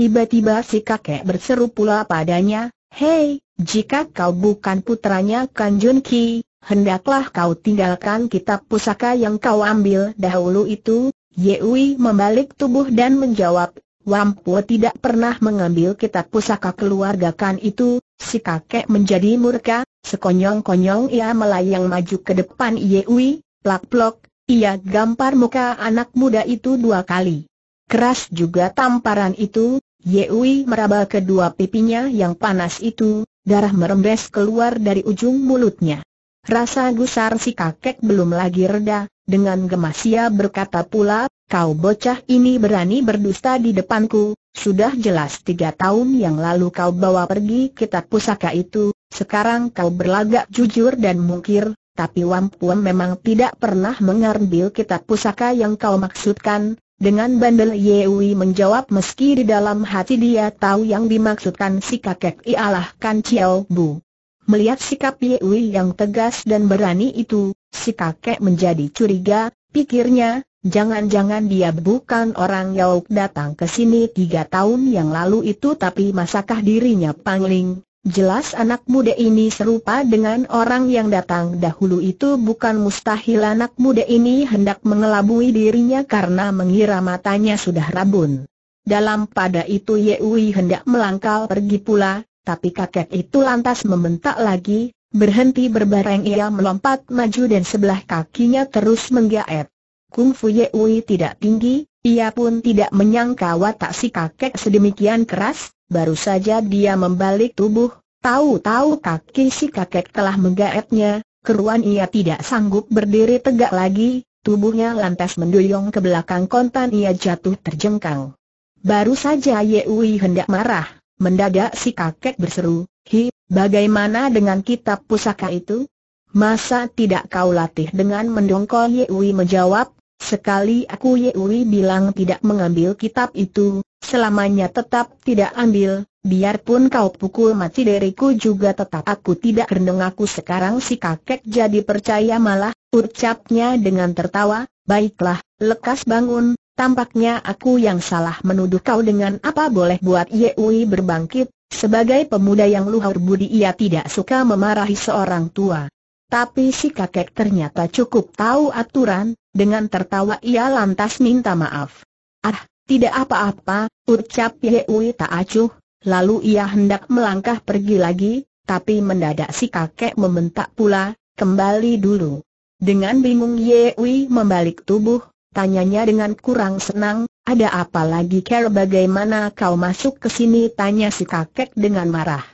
Tiba-tiba si kakek berseru pula padanya, Hei, jika kau bukan putranya Kanjun Ki, hendaklah kau tinggalkan kitab pusaka yang kau ambil dahulu itu. Yewi membalik tubuh dan menjawab, Wampu tidak pernah mengambil kitab pusaka keluarga Kan itu, si kakek menjadi murka, sekonyong-konyong ia melayang maju ke depan Yewi, plak-plok, ia gampar muka anak muda itu dua kali. Keras juga tamparan itu, Yewi meraba kedua pipinya yang panas itu, darah merembes keluar dari ujung mulutnya. Rasa gusar si kakek belum lagi reda, dengan gemas ia berkata pula, kau bocah ini berani berdusta di depanku, sudah jelas tiga tahun yang lalu kau bawa pergi kitab pusaka itu, sekarang kau berlagak jujur dan mungkir, tapi Wampuan memang tidak pernah mengambil kitab pusaka yang kau maksudkan, dengan bandel Yewi menjawab meski di dalam hati dia tahu yang dimaksudkan si kakek ialah Kan Chiao Bu. Melihat sikap Yewi yang tegas dan berani itu, si kakek menjadi curiga, pikirnya, jangan-jangan dia bukan orang yang datang ke sini tiga tahun yang lalu itu tapi masakah dirinya pangling, Jelas anak muda ini serupa dengan orang yang datang dahulu itu bukan mustahil anak muda ini hendak mengelabui dirinya karena mengira matanya sudah rabun. Dalam pada itu Ye Wei hendak melangkah pergi pula, tapi kakek itu lantas membentak lagi, berhenti berbareng ia melompat maju dan sebelah kakinya terus menggaet. Kung Fu Ye Wei tidak tinggi, ia pun tidak menyangka watak si kakek sedemikian keras, baru saja dia membalik tubuh, tahu-tahu kaki si kakek telah menggaetnya, keruan ia tidak sanggup berdiri tegak lagi, tubuhnya lantas mendoyong ke belakang kontan ia jatuh terjengkang. Baru saja Yewi hendak marah, mendadak si kakek berseru, Hi, bagaimana dengan kitab pusaka itu? Masa tidak kau latih dengan mendongkol Yewi menjawab, Sekali aku Yeui bilang tidak mengambil kitab itu, selamanya tetap tidak ambil, biarpun kau pukul mati dariku juga tetap aku tidak rendeng aku sekarang si kakek jadi percaya malah, ucapnya dengan tertawa, baiklah, lekas bangun, tampaknya aku yang salah menuduh kau dengan apa boleh buat Yeui berbangkit, sebagai pemuda yang luhur budi ia tidak suka memarahi seorang tua. Tapi si kakek ternyata cukup tahu aturan, dengan tertawa ia lantas minta maaf. Ah, tidak apa-apa, ucap Yehui tak acuh, lalu ia hendak melangkah pergi lagi, tapi mendadak si kakek membentak pula, kembali dulu. Dengan bingung Yehui membalik tubuh, tanyanya dengan kurang senang, ada apa lagi Ker bagaimana kau masuk ke sini tanya si kakek dengan marah.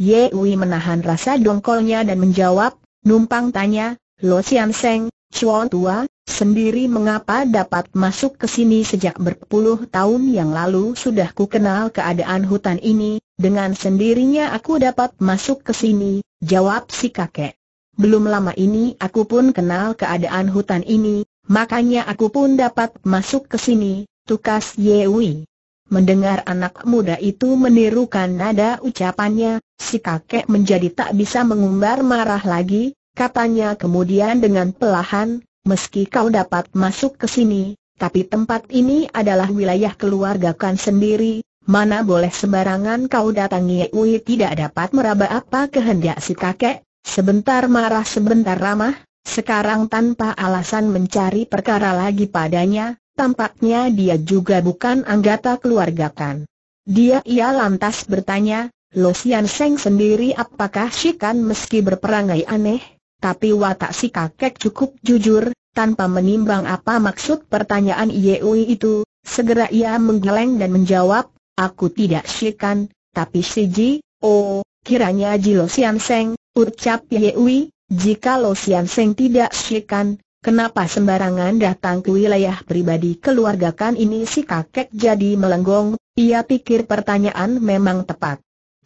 Yehui menahan rasa dongkolnya dan menjawab, numpang tanya, Lo Sian Seng, Chuan Tua, sendiri mengapa dapat masuk ke sini sejak berpuluh tahun yang lalu sudah ku kenal keadaan hutan ini, dengan sendirinya aku dapat masuk ke sini, jawab si kakek. Belum lama ini aku pun kenal keadaan hutan ini, makanya aku pun dapat masuk ke sini, tukas Yewi. Mendengar anak muda itu menirukan nada ucapannya, si kakek menjadi tak bisa mengumbar marah lagi, katanya kemudian dengan pelahan, meski kau dapat masuk ke sini, tapi tempat ini adalah wilayah keluarga kan sendiri, mana boleh sembarangan kau datangi Ui tidak dapat meraba apa kehendak si kakek, sebentar marah sebentar ramah, sekarang tanpa alasan mencari perkara lagi padanya, tampaknya dia juga bukan anggota keluarga kan. Dia ia lantas bertanya, Lo Sian Seng sendiri apakah kan meski berperangai aneh, tapi watak si kakek cukup jujur, tanpa menimbang apa maksud pertanyaan Yeui itu, segera ia menggeleng dan menjawab, aku tidak syikan, tapi si Ji, oh, kiranya Jilo Sian Seng, ucap Yeui, jika Lo Sian Seng tidak syikan, kenapa sembarangan datang ke wilayah pribadi keluarga kan ini si kakek jadi melenggong, ia pikir pertanyaan memang tepat.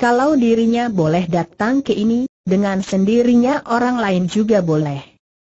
Kalau dirinya boleh datang ke ini, dengan sendirinya orang lain juga boleh.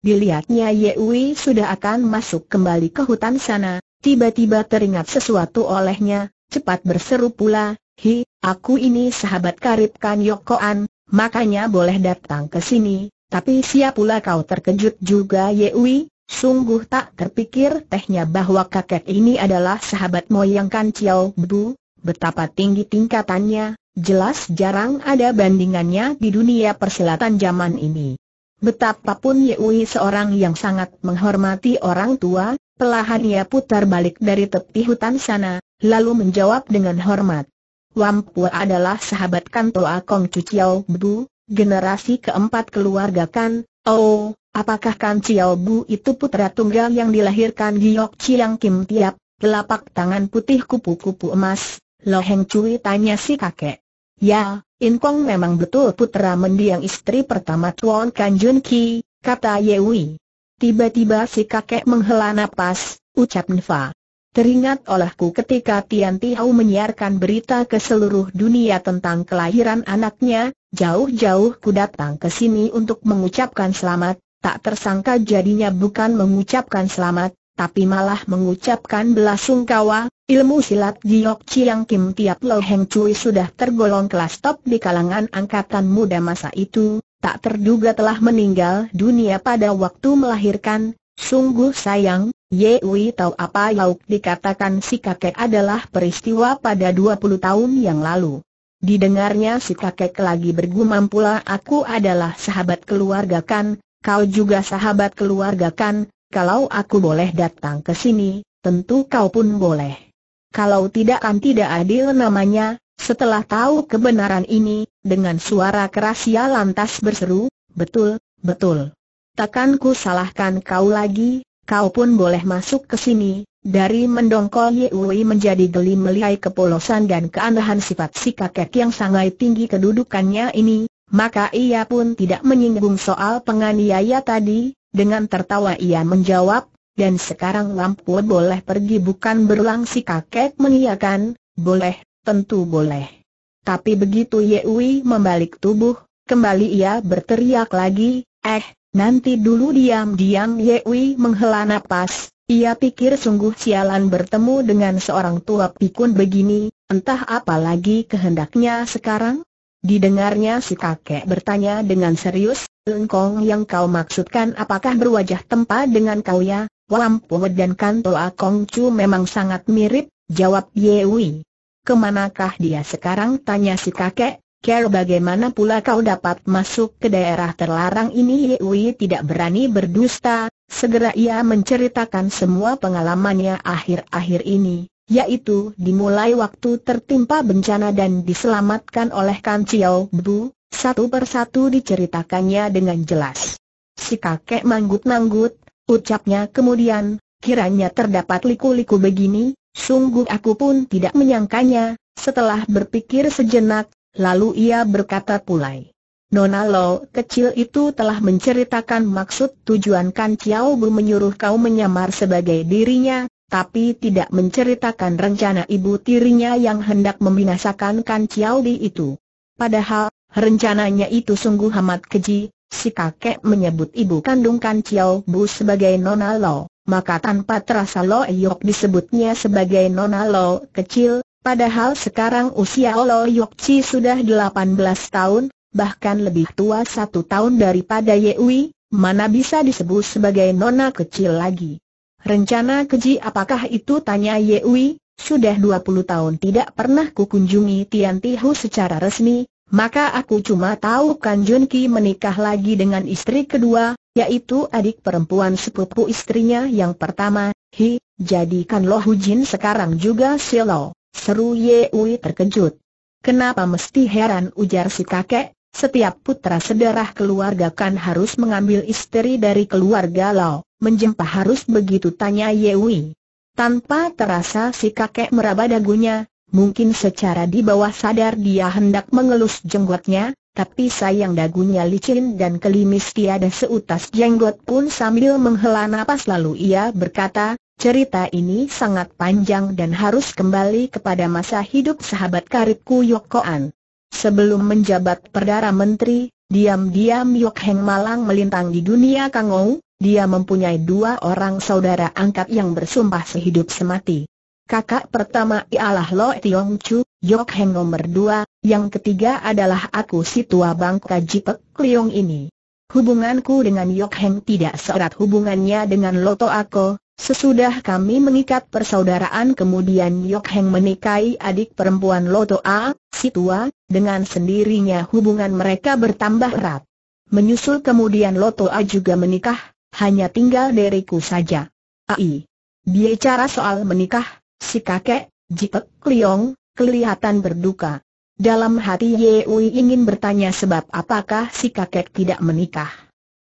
Dilihatnya Yewi sudah akan masuk kembali ke hutan sana, tiba-tiba teringat sesuatu olehnya, cepat berseru pula, Hi, aku ini sahabat karib Kan Yokoan, makanya boleh datang ke sini, tapi siap pula kau terkejut juga Yewi, sungguh tak terpikir tehnya bahwa kakek ini adalah sahabat moyang Kan Chiao Bu, betapa tinggi tingkatannya, Jelas jarang ada bandingannya di dunia persilatan zaman ini. Betapapun Yui seorang yang sangat menghormati orang tua, pelahan ia putar balik dari tepi hutan sana, lalu menjawab dengan hormat. Wampua adalah sahabat Kanto Akong Cuciao Bu, generasi keempat keluarga Kan, oh, apakah Kan Chiao Bu itu putra tunggal yang dilahirkan Giok Chiang Kim Tiap, telapak tangan putih kupu-kupu emas, Loheng Cui tanya si kakek. Ya, Inkong memang betul putra mendiang istri pertama Tuan Kanjunki, Ki, kata Yewi. Tiba-tiba si kakek menghela nafas, ucap Nfa. Teringat olehku ketika Tian hau menyiarkan berita ke seluruh dunia tentang kelahiran anaknya, jauh-jauh ku datang ke sini untuk mengucapkan selamat, tak tersangka jadinya bukan mengucapkan selamat, tapi malah mengucapkan belasungkawa, ilmu silat Giok Chiang Kim Tiap Lo Heng Cui sudah tergolong kelas top di kalangan angkatan muda masa itu, tak terduga telah meninggal dunia pada waktu melahirkan, sungguh sayang, Ye Wei tahu apa Yauk dikatakan si kakek adalah peristiwa pada 20 tahun yang lalu. Didengarnya si kakek lagi bergumam pula aku adalah sahabat keluarga kan, kau juga sahabat keluarga kan, kalau aku boleh datang ke sini, tentu kau pun boleh. Kalau tidak kan tidak adil namanya, setelah tahu kebenaran ini, dengan suara keras ia lantas berseru, betul, betul. Takkan ku salahkan kau lagi, kau pun boleh masuk ke sini. Dari mendongkol Yewi menjadi geli melihat kepolosan dan keanehan sifat si kakek yang sangat tinggi kedudukannya ini, maka ia pun tidak menyinggung soal penganiaya tadi, dengan tertawa ia menjawab, dan sekarang lampu boleh pergi bukan berulang si kakek mengiakan, boleh, tentu boleh. Tapi begitu Yewi membalik tubuh, kembali ia berteriak lagi, eh, nanti dulu diam-diam Yewi menghela napas, ia pikir sungguh sialan bertemu dengan seorang tua pikun begini, entah apa lagi kehendaknya sekarang? Didengarnya si kakek bertanya dengan serius, Lengkong yang kau maksudkan apakah berwajah tempa dengan kau ya? Wampuwe dan Kanto Akong Chu memang sangat mirip, jawab Yewi. Kemanakah dia sekarang tanya si kakek, Ker bagaimana pula kau dapat masuk ke daerah terlarang ini Yewi tidak berani berdusta, segera ia menceritakan semua pengalamannya akhir-akhir ini, yaitu dimulai waktu tertimpa bencana dan diselamatkan oleh Kan Chiao Bu, satu persatu diceritakannya dengan jelas. Si kakek manggut-manggut, ucapnya kemudian, kiranya terdapat liku-liku begini, sungguh aku pun tidak menyangkanya, setelah berpikir sejenak, lalu ia berkata pulai. Nona Lo kecil itu telah menceritakan maksud tujuan Kan Chiao Bu menyuruh kau menyamar sebagai dirinya, tapi tidak menceritakan rencana ibu tirinya yang hendak membinasakan Kan Chiao Di itu. Padahal, Rencananya itu sungguh amat keji, si kakek menyebut ibu kandung Kan Chiao Bu sebagai Nona Lo, maka tanpa terasa Lo Yok disebutnya sebagai Nona Lo kecil, padahal sekarang usia Lo Yok Chi sudah 18 tahun, bahkan lebih tua satu tahun daripada Yewi, mana bisa disebut sebagai Nona kecil lagi. Rencana keji apakah itu tanya Yewi, sudah 20 tahun tidak pernah kukunjungi Tian Tihu secara resmi, maka aku cuma tahu Kan Jun Ki menikah lagi dengan istri kedua, yaitu adik perempuan sepupu istrinya yang pertama, Hi, jadikan Hu Jin sekarang juga Silo, seru Ye Wei terkejut. Kenapa mesti heran ujar si kakek, setiap putra sedarah keluarga kan harus mengambil istri dari keluarga Lo, menjempa harus begitu tanya Ye Wei. Tanpa terasa si kakek meraba dagunya, Mungkin secara di bawah sadar dia hendak mengelus jenggotnya, tapi sayang dagunya licin dan kelimis tiada seutas jenggot pun sambil menghela nafas lalu ia berkata, cerita ini sangat panjang dan harus kembali kepada masa hidup sahabat karibku Yokoan. Sebelum menjabat Perdana Menteri, diam-diam Yok Heng Malang melintang di dunia Kangou, dia mempunyai dua orang saudara angkat yang bersumpah sehidup semati. Kakak pertama ialah Lo Tiong Chu, Yok Heng nomor dua, yang ketiga adalah aku si tua bangka Jipek Kliong ini. Hubunganku dengan Yok Heng tidak seerat hubungannya dengan Loto Ako, sesudah kami mengikat persaudaraan kemudian Yok Heng menikahi adik perempuan Loto A, si tua, dengan sendirinya hubungan mereka bertambah erat. Menyusul kemudian Loto A juga menikah, hanya tinggal deriku saja. Ai, bicara soal menikah, Si kakek, Jipek Kliong, kelihatan berduka. Dalam hati Ye Ui ingin bertanya sebab apakah si kakek tidak menikah.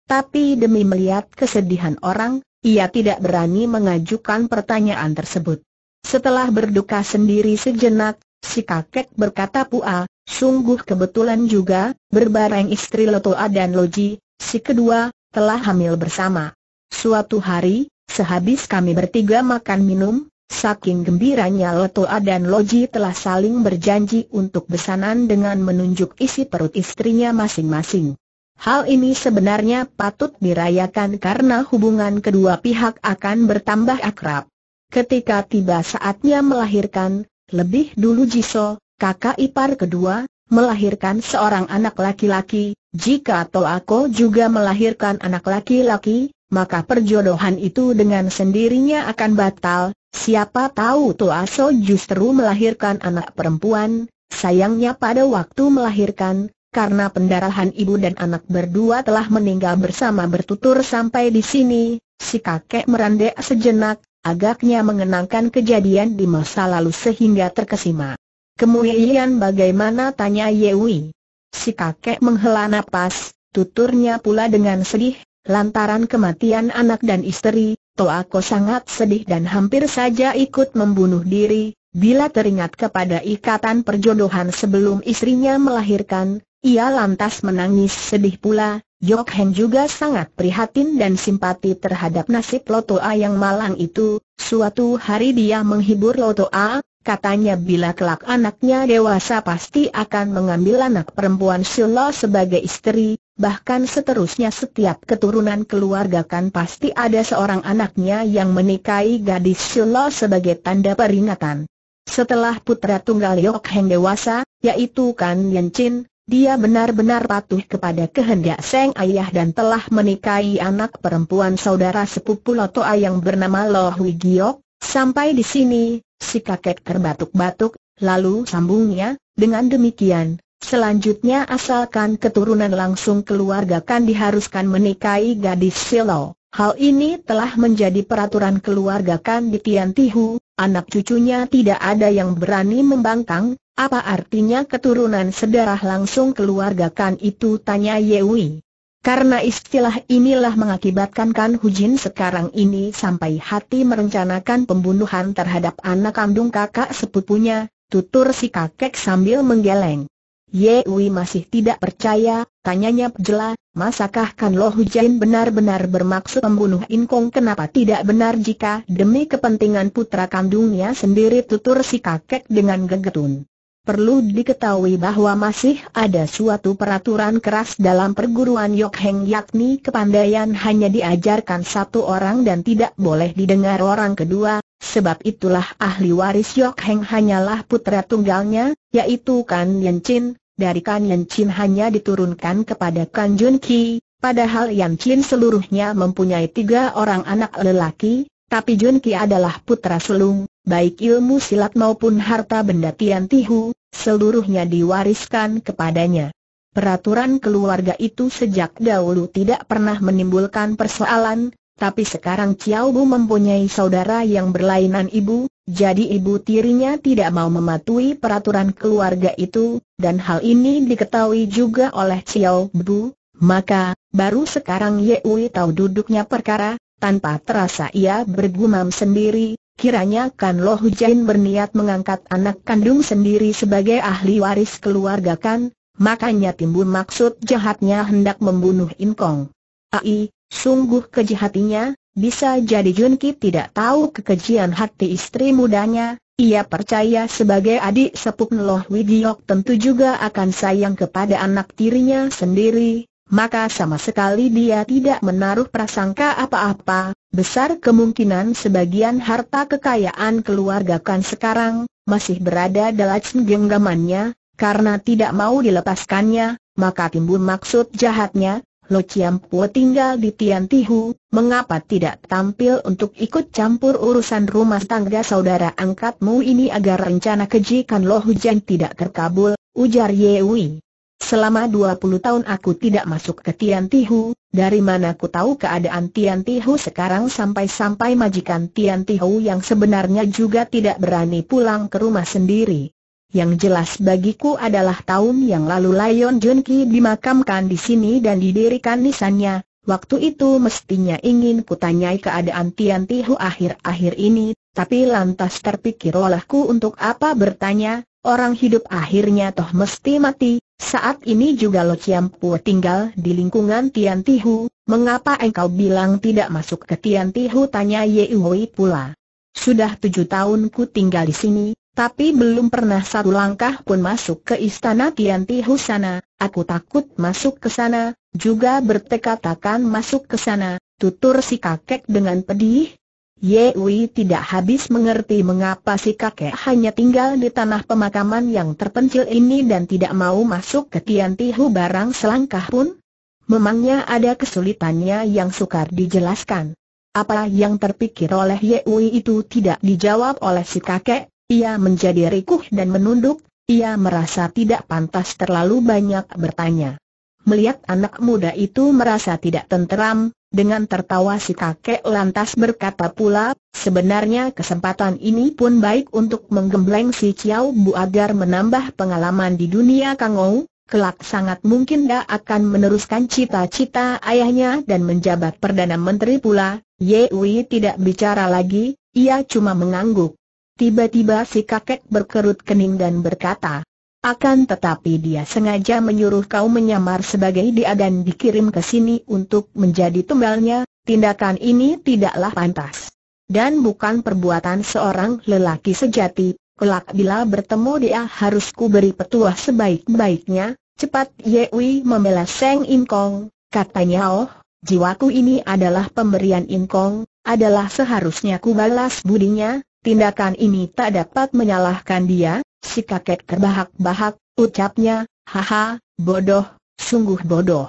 Tapi demi melihat kesedihan orang, ia tidak berani mengajukan pertanyaan tersebut. Setelah berduka sendiri sejenak, si kakek berkata pua, sungguh kebetulan juga, berbareng istri A dan Loji, si kedua, telah hamil bersama. Suatu hari, sehabis kami bertiga makan minum, Saking gembiranya Letoa dan Loji telah saling berjanji untuk besanan dengan menunjuk isi perut istrinya masing-masing. Hal ini sebenarnya patut dirayakan karena hubungan kedua pihak akan bertambah akrab. Ketika tiba saatnya melahirkan, lebih dulu Jiso, kakak ipar kedua, melahirkan seorang anak laki-laki, jika Toako juga melahirkan anak laki-laki, maka perjodohan itu dengan sendirinya akan batal, siapa tahu Toaso justru melahirkan anak perempuan, sayangnya pada waktu melahirkan, karena pendarahan ibu dan anak berdua telah meninggal bersama bertutur sampai di sini, si kakek merandek sejenak, agaknya mengenangkan kejadian di masa lalu sehingga terkesima. Kemudian bagaimana tanya Yewi? Si kakek menghela napas, tuturnya pula dengan sedih, Lantaran kematian anak dan istri, Toa ko sangat sedih dan hampir saja ikut membunuh diri, bila teringat kepada ikatan perjodohan sebelum istrinya melahirkan, ia lantas menangis sedih pula, Yok Heng juga sangat prihatin dan simpati terhadap nasib Lotoa yang malang itu, suatu hari dia menghibur Lotoa, katanya bila kelak anaknya dewasa pasti akan mengambil anak perempuan Silo sebagai istri, Bahkan seterusnya setiap keturunan keluarga kan pasti ada seorang anaknya yang menikahi gadis Silo sebagai tanda peringatan. Setelah putra tunggal Yok Heng dewasa, yaitu Kan Yen Chin, dia benar-benar patuh kepada kehendak Seng Ayah dan telah menikahi anak perempuan saudara sepupu Loto yang bernama Lo Hui Giok. Sampai di sini, si kakek terbatuk-batuk, lalu sambungnya, dengan demikian, Selanjutnya asalkan keturunan langsung keluarga kan diharuskan menikahi gadis Silo. Hal ini telah menjadi peraturan keluarga kan di Tian Tihu, anak cucunya tidak ada yang berani membangkang, apa artinya keturunan sedarah langsung keluarga kan itu tanya Yewi. Karena istilah inilah mengakibatkan Kan Hu Jin sekarang ini sampai hati merencanakan pembunuhan terhadap anak kandung kakak sepupunya, tutur si kakek sambil menggeleng. Yewi masih tidak percaya, tanyanya jela, masakah Kan Lo Jin benar-benar bermaksud membunuh Inkong kenapa tidak benar jika demi kepentingan putra kandungnya sendiri tutur si kakek dengan gegetun. Perlu diketahui bahwa masih ada suatu peraturan keras dalam perguruan Yok Heng yakni kepandaian hanya diajarkan satu orang dan tidak boleh didengar orang kedua, Sebab itulah ahli waris Yok Heng hanyalah putra tunggalnya, yaitu Kan Yen Chin, dari Kan Yen Chin hanya diturunkan kepada Kan Jun Ki, padahal Yan Chin seluruhnya mempunyai tiga orang anak lelaki, tapi Jun Ki adalah putra sulung, baik ilmu silat maupun harta benda Tian Tihu, seluruhnya diwariskan kepadanya. Peraturan keluarga itu sejak dahulu tidak pernah menimbulkan persoalan, tapi sekarang Chiao Bu mempunyai saudara yang berlainan ibu, jadi ibu tirinya tidak mau mematuhi peraturan keluarga itu, dan hal ini diketahui juga oleh Chiao Bu, maka, baru sekarang Ye Wei tahu duduknya perkara, tanpa terasa ia bergumam sendiri, kiranya Kan Lo Hujain berniat mengangkat anak kandung sendiri sebagai ahli waris keluarga Kan, makanya timbul maksud jahatnya hendak membunuh Inkong. Ai, sungguh kejahatinya, bisa jadi Jun Ki tidak tahu kekejian hati istri mudanya, ia percaya sebagai adik sepup Loh Widiok tentu juga akan sayang kepada anak tirinya sendiri, maka sama sekali dia tidak menaruh prasangka apa-apa, besar kemungkinan sebagian harta kekayaan keluarga Kan sekarang, masih berada dalam genggamannya, karena tidak mau dilepaskannya, maka timbul maksud jahatnya, Lo Chiam Po tinggal di Tian Tihu, mengapa tidak tampil untuk ikut campur urusan rumah tangga saudara angkatmu ini agar rencana kejikan Lo Hujan tidak terkabul, ujar Ye Wei. Selama 20 tahun aku tidak masuk ke Tian Tihu, dari mana aku tahu keadaan Tian Tihu sekarang sampai-sampai majikan Tian Tihu yang sebenarnya juga tidak berani pulang ke rumah sendiri. Yang jelas bagiku adalah tahun yang lalu Lion Junki dimakamkan di sini dan didirikan nisannya. Waktu itu mestinya ingin kutanyai keadaan Tian Tihu akhir-akhir ini, tapi lantas terpikir olehku untuk apa bertanya, orang hidup akhirnya toh mesti mati, saat ini juga Lo Chiam Pu tinggal di lingkungan Tian Tihu, mengapa engkau bilang tidak masuk ke Tian Tihu tanya Ye Wei pula. Sudah tujuh tahun ku tinggal di sini, tapi belum pernah satu langkah pun masuk ke istana Tianti Husana, aku takut masuk ke sana, juga bertekad akan masuk ke sana, tutur si kakek dengan pedih. Ye Wei tidak habis mengerti mengapa si kakek hanya tinggal di tanah pemakaman yang terpencil ini dan tidak mau masuk ke Tianti Hu barang selangkah pun. Memangnya ada kesulitannya yang sukar dijelaskan. Apa yang terpikir oleh Ye Wei itu tidak dijawab oleh si kakek, ia menjadi rikuh dan menunduk, ia merasa tidak pantas terlalu banyak bertanya. Melihat anak muda itu merasa tidak tenteram, dengan tertawa si kakek lantas berkata pula, sebenarnya kesempatan ini pun baik untuk menggembleng si Chiao Bu agar menambah pengalaman di dunia Kangou, kelak sangat mungkin dia akan meneruskan cita-cita ayahnya dan menjabat Perdana Menteri pula, Ye Wei tidak bicara lagi, ia cuma mengangguk. Tiba-tiba si kakek berkerut kening dan berkata, akan tetapi dia sengaja menyuruh kau menyamar sebagai dia dan dikirim ke sini untuk menjadi tumbalnya, tindakan ini tidaklah pantas. Dan bukan perbuatan seorang lelaki sejati, kelak bila bertemu dia harus ku beri petuah sebaik-baiknya, cepat Yewi membela Seng Inkong, katanya oh, jiwaku ini adalah pemberian Inkong, adalah seharusnya ku balas budinya, Tindakan ini tak dapat menyalahkan dia, si kakek terbahak-bahak, ucapnya, haha, bodoh, sungguh bodoh.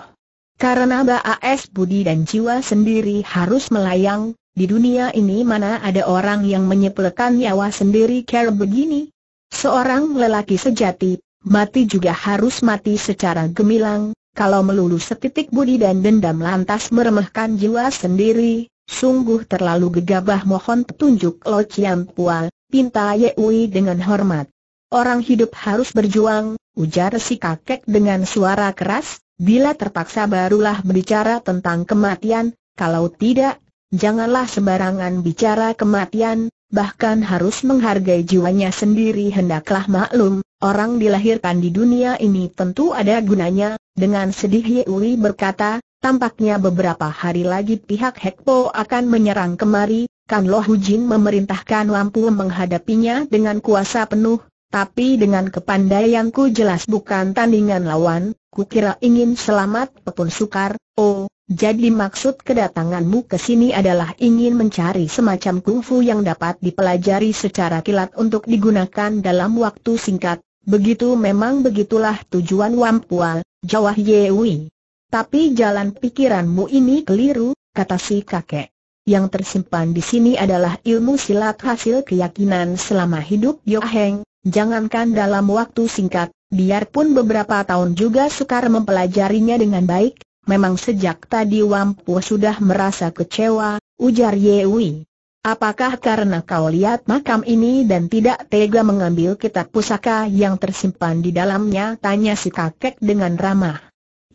Karena Baas Budi dan jiwa sendiri harus melayang, di dunia ini mana ada orang yang menyepelekan nyawa sendiri kera begini? Seorang lelaki sejati, mati juga harus mati secara gemilang, kalau melulu setitik budi dan dendam lantas meremehkan jiwa sendiri, Sungguh terlalu gegabah mohon petunjuk Lo Chiam Pual, pinta Ui dengan hormat. Orang hidup harus berjuang, ujar si kakek dengan suara keras, bila terpaksa barulah berbicara tentang kematian, kalau tidak, janganlah sembarangan bicara kematian, bahkan harus menghargai jiwanya sendiri hendaklah maklum, orang dilahirkan di dunia ini tentu ada gunanya, dengan sedih Ye Ui berkata, Tampaknya beberapa hari lagi pihak Hekpo akan menyerang kemari, Kan Loh Hujin memerintahkan lampu menghadapinya dengan kuasa penuh, tapi dengan kepandaianku jelas bukan tandingan lawan, Ku kira ingin selamat pepun sukar, oh, jadi maksud kedatanganmu ke sini adalah ingin mencari semacam kungfu yang dapat dipelajari secara kilat untuk digunakan dalam waktu singkat, begitu memang begitulah tujuan Wampual, jawab Yewi. Tapi jalan pikiranmu ini keliru, kata si kakek. Yang tersimpan di sini adalah ilmu silat hasil keyakinan selama hidup Yok Heng, jangankan dalam waktu singkat, biarpun beberapa tahun juga sukar mempelajarinya dengan baik, memang sejak tadi Wampu sudah merasa kecewa, ujar Yewi. Apakah karena kau lihat makam ini dan tidak tega mengambil kitab pusaka yang tersimpan di dalamnya? Tanya si kakek dengan ramah.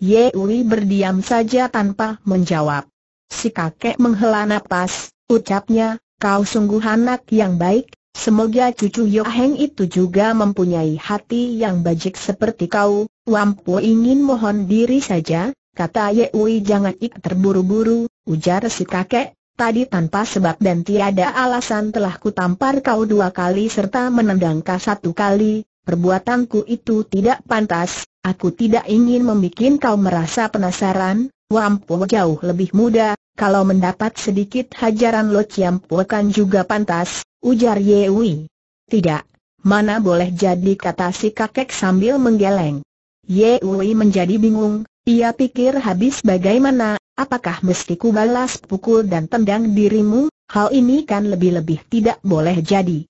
Ye Uli berdiam saja tanpa menjawab. Si kakek menghela nafas, ucapnya, kau sungguh anak yang baik, semoga cucu Heng itu juga mempunyai hati yang bajik seperti kau, Wampu ingin mohon diri saja, kata Ye Uli jangan ik terburu-buru, ujar si kakek, tadi tanpa sebab dan tiada alasan telah kutampar kau dua kali serta menendang kau satu kali, perbuatanku itu tidak pantas, Aku tidak ingin membuat kau merasa penasaran, Wampu jauh lebih muda, kalau mendapat sedikit hajaran Lo Ciampu kan juga pantas, ujar Yewi. Tidak, mana boleh jadi kata si kakek sambil menggeleng. Yewi menjadi bingung, ia pikir habis bagaimana, apakah mesti ku balas pukul dan tendang dirimu, hal ini kan lebih-lebih tidak boleh jadi.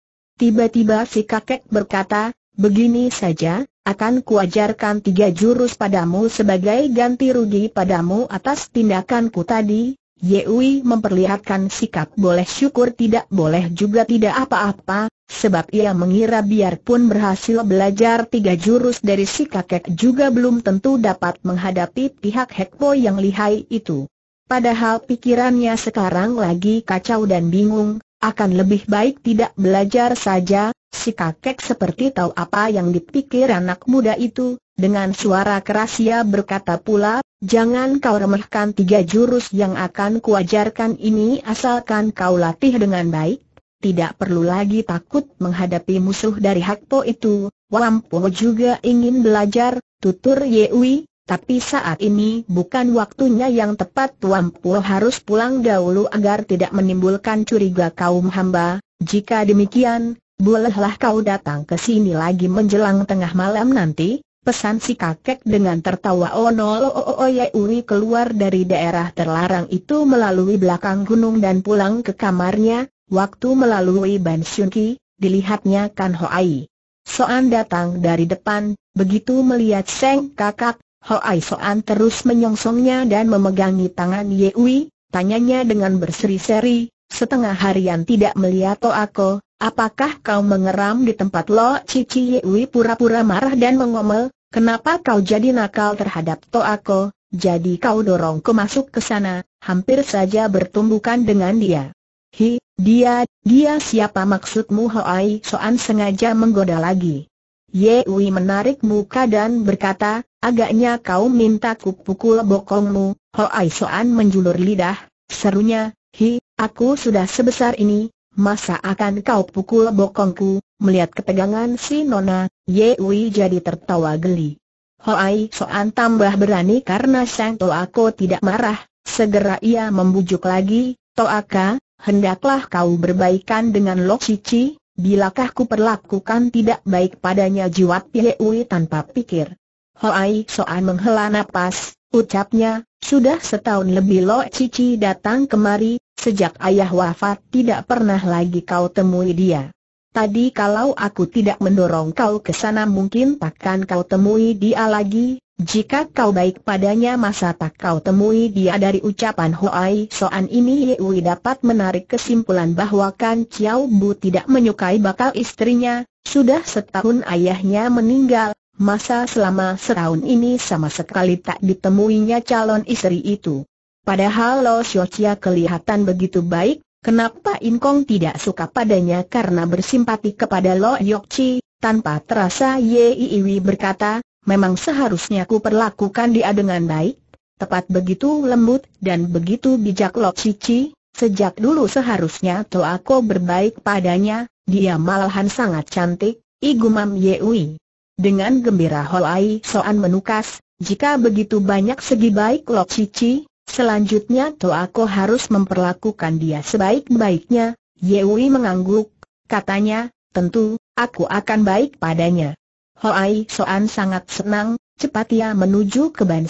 Tiba-tiba si kakek berkata, begini saja, akan kuajarkan tiga jurus padamu sebagai ganti rugi padamu atas tindakanku tadi. Yui memperlihatkan sikap boleh syukur tidak boleh juga tidak apa-apa, sebab ia mengira biarpun berhasil belajar tiga jurus dari si kakek juga belum tentu dapat menghadapi pihak Hekpo yang lihai itu. Padahal pikirannya sekarang lagi kacau dan bingung, akan lebih baik tidak belajar saja, Si kakek seperti tahu apa yang dipikir anak muda itu, dengan suara keras ia berkata pula, jangan kau remehkan tiga jurus yang akan kuajarkan ini asalkan kau latih dengan baik. Tidak perlu lagi takut menghadapi musuh dari Hakpo itu, Wampo juga ingin belajar, tutur Yewi, tapi saat ini bukan waktunya yang tepat Wampo harus pulang dahulu agar tidak menimbulkan curiga kaum hamba, jika demikian, Bolehlah kau datang ke sini lagi menjelang tengah malam nanti, pesan si kakek dengan tertawa oh oh, oh, Uri keluar dari daerah terlarang itu melalui belakang gunung dan pulang ke kamarnya, waktu melalui Ban Shunki, dilihatnya Kan Hoai. Soan datang dari depan, begitu melihat Seng kakak, Hoai Soan terus menyongsongnya dan memegangi tangan Yeui. tanyanya dengan berseri-seri, Setengah harian tidak melihat aku, apakah kau mengeram di tempat lo Cici Yewi pura-pura marah dan mengomel, kenapa kau jadi nakal terhadap to aku, jadi kau dorong ke masuk ke sana, hampir saja bertumbukan dengan dia. Hi, dia, dia siapa maksudmu Hoai Soan sengaja menggoda lagi. Yewi menarik muka dan berkata, agaknya kau minta pukul bokongmu, Hoai Soan menjulur lidah, serunya, Hi, Aku sudah sebesar ini, masa akan kau pukul bokongku? Melihat ketegangan si Nona, Ye Wei jadi tertawa geli. Hoai Soan tambah berani karena Sang Toako tidak marah, segera ia membujuk lagi, Toaka, hendaklah kau berbaikan dengan Lo Cici, bilakah ku perlakukan tidak baik padanya jiwat Wei tanpa pikir. Hoai Soan menghela napas, ucapnya, sudah setahun lebih Lo Cici datang kemari, sejak ayah wafat tidak pernah lagi kau temui dia. Tadi kalau aku tidak mendorong kau ke sana mungkin takkan kau temui dia lagi, jika kau baik padanya masa tak kau temui dia dari ucapan Hoai Soan ini Yewi dapat menarik kesimpulan bahwa Kan Chiao Bu tidak menyukai bakal istrinya, sudah setahun ayahnya meninggal, masa selama setahun ini sama sekali tak ditemuinya calon istri itu. Padahal Lo Xiaochia kelihatan begitu baik, kenapa Inkong tidak suka padanya karena bersimpati kepada Lo Yokchi, tanpa terasa Ye Iwi berkata, memang seharusnya ku perlakukan dia dengan baik, tepat begitu lembut dan begitu bijak Lo Cici, sejak dulu seharusnya aku berbaik padanya, dia malahan sangat cantik, igumam Ye Iwi. Dengan gembira Holai Soan menukas, jika begitu banyak segi baik Lok Cici, selanjutnya aku harus memperlakukan dia sebaik-baiknya. Yewi mengangguk, katanya, tentu, aku akan baik padanya. Holai Soan sangat senang, cepat ia menuju ke Ban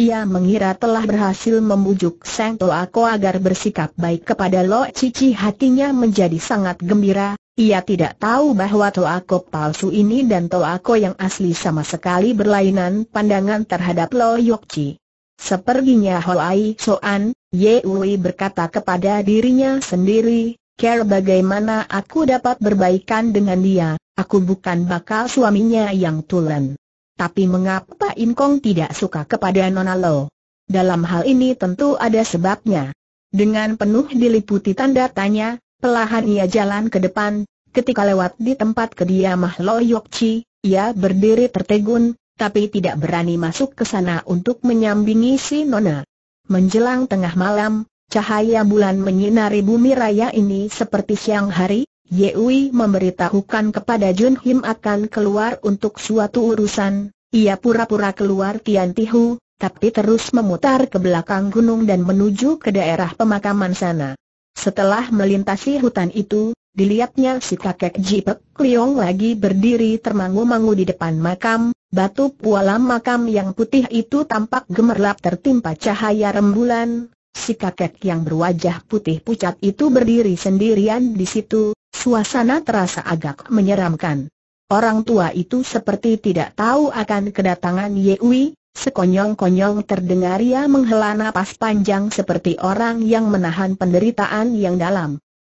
ia mengira telah berhasil membujuk Sang Toako agar bersikap baik kepada Lo Cici hatinya menjadi sangat gembira, ia tidak tahu bahwa Toako palsu ini dan Toako yang asli sama sekali berlainan pandangan terhadap Lo Chi. Sepertinya Hoai Soan, Ui berkata kepada dirinya sendiri, Care bagaimana aku dapat berbaikan dengan dia, aku bukan bakal suaminya yang tulen. Tapi mengapa Inkong tidak suka kepada Nona Lo? Dalam hal ini tentu ada sebabnya. Dengan penuh diliputi tanda tanya, Pelahan ia jalan ke depan, ketika lewat di tempat kediamah Lo Yok Chi, ia berdiri tertegun, tapi tidak berani masuk ke sana untuk menyambingi si Nona. Menjelang tengah malam, cahaya bulan menyinari bumi raya ini seperti siang hari, Yewi memberitahukan kepada Jun Him akan keluar untuk suatu urusan, ia pura-pura keluar Tian Tihu, tapi terus memutar ke belakang gunung dan menuju ke daerah pemakaman sana. Setelah melintasi hutan itu, dilihatnya si kakek Jipek Kliong lagi berdiri termangu-mangu di depan makam, batu pualam makam yang putih itu tampak gemerlap tertimpa cahaya rembulan, Si kakek yang berwajah putih pucat itu berdiri sendirian di situ, suasana terasa agak menyeramkan. Orang tua itu seperti tidak tahu akan kedatangan Yewi, Sekonyong-konyong terdengar ia menghela napas panjang seperti orang yang menahan penderitaan yang dalam.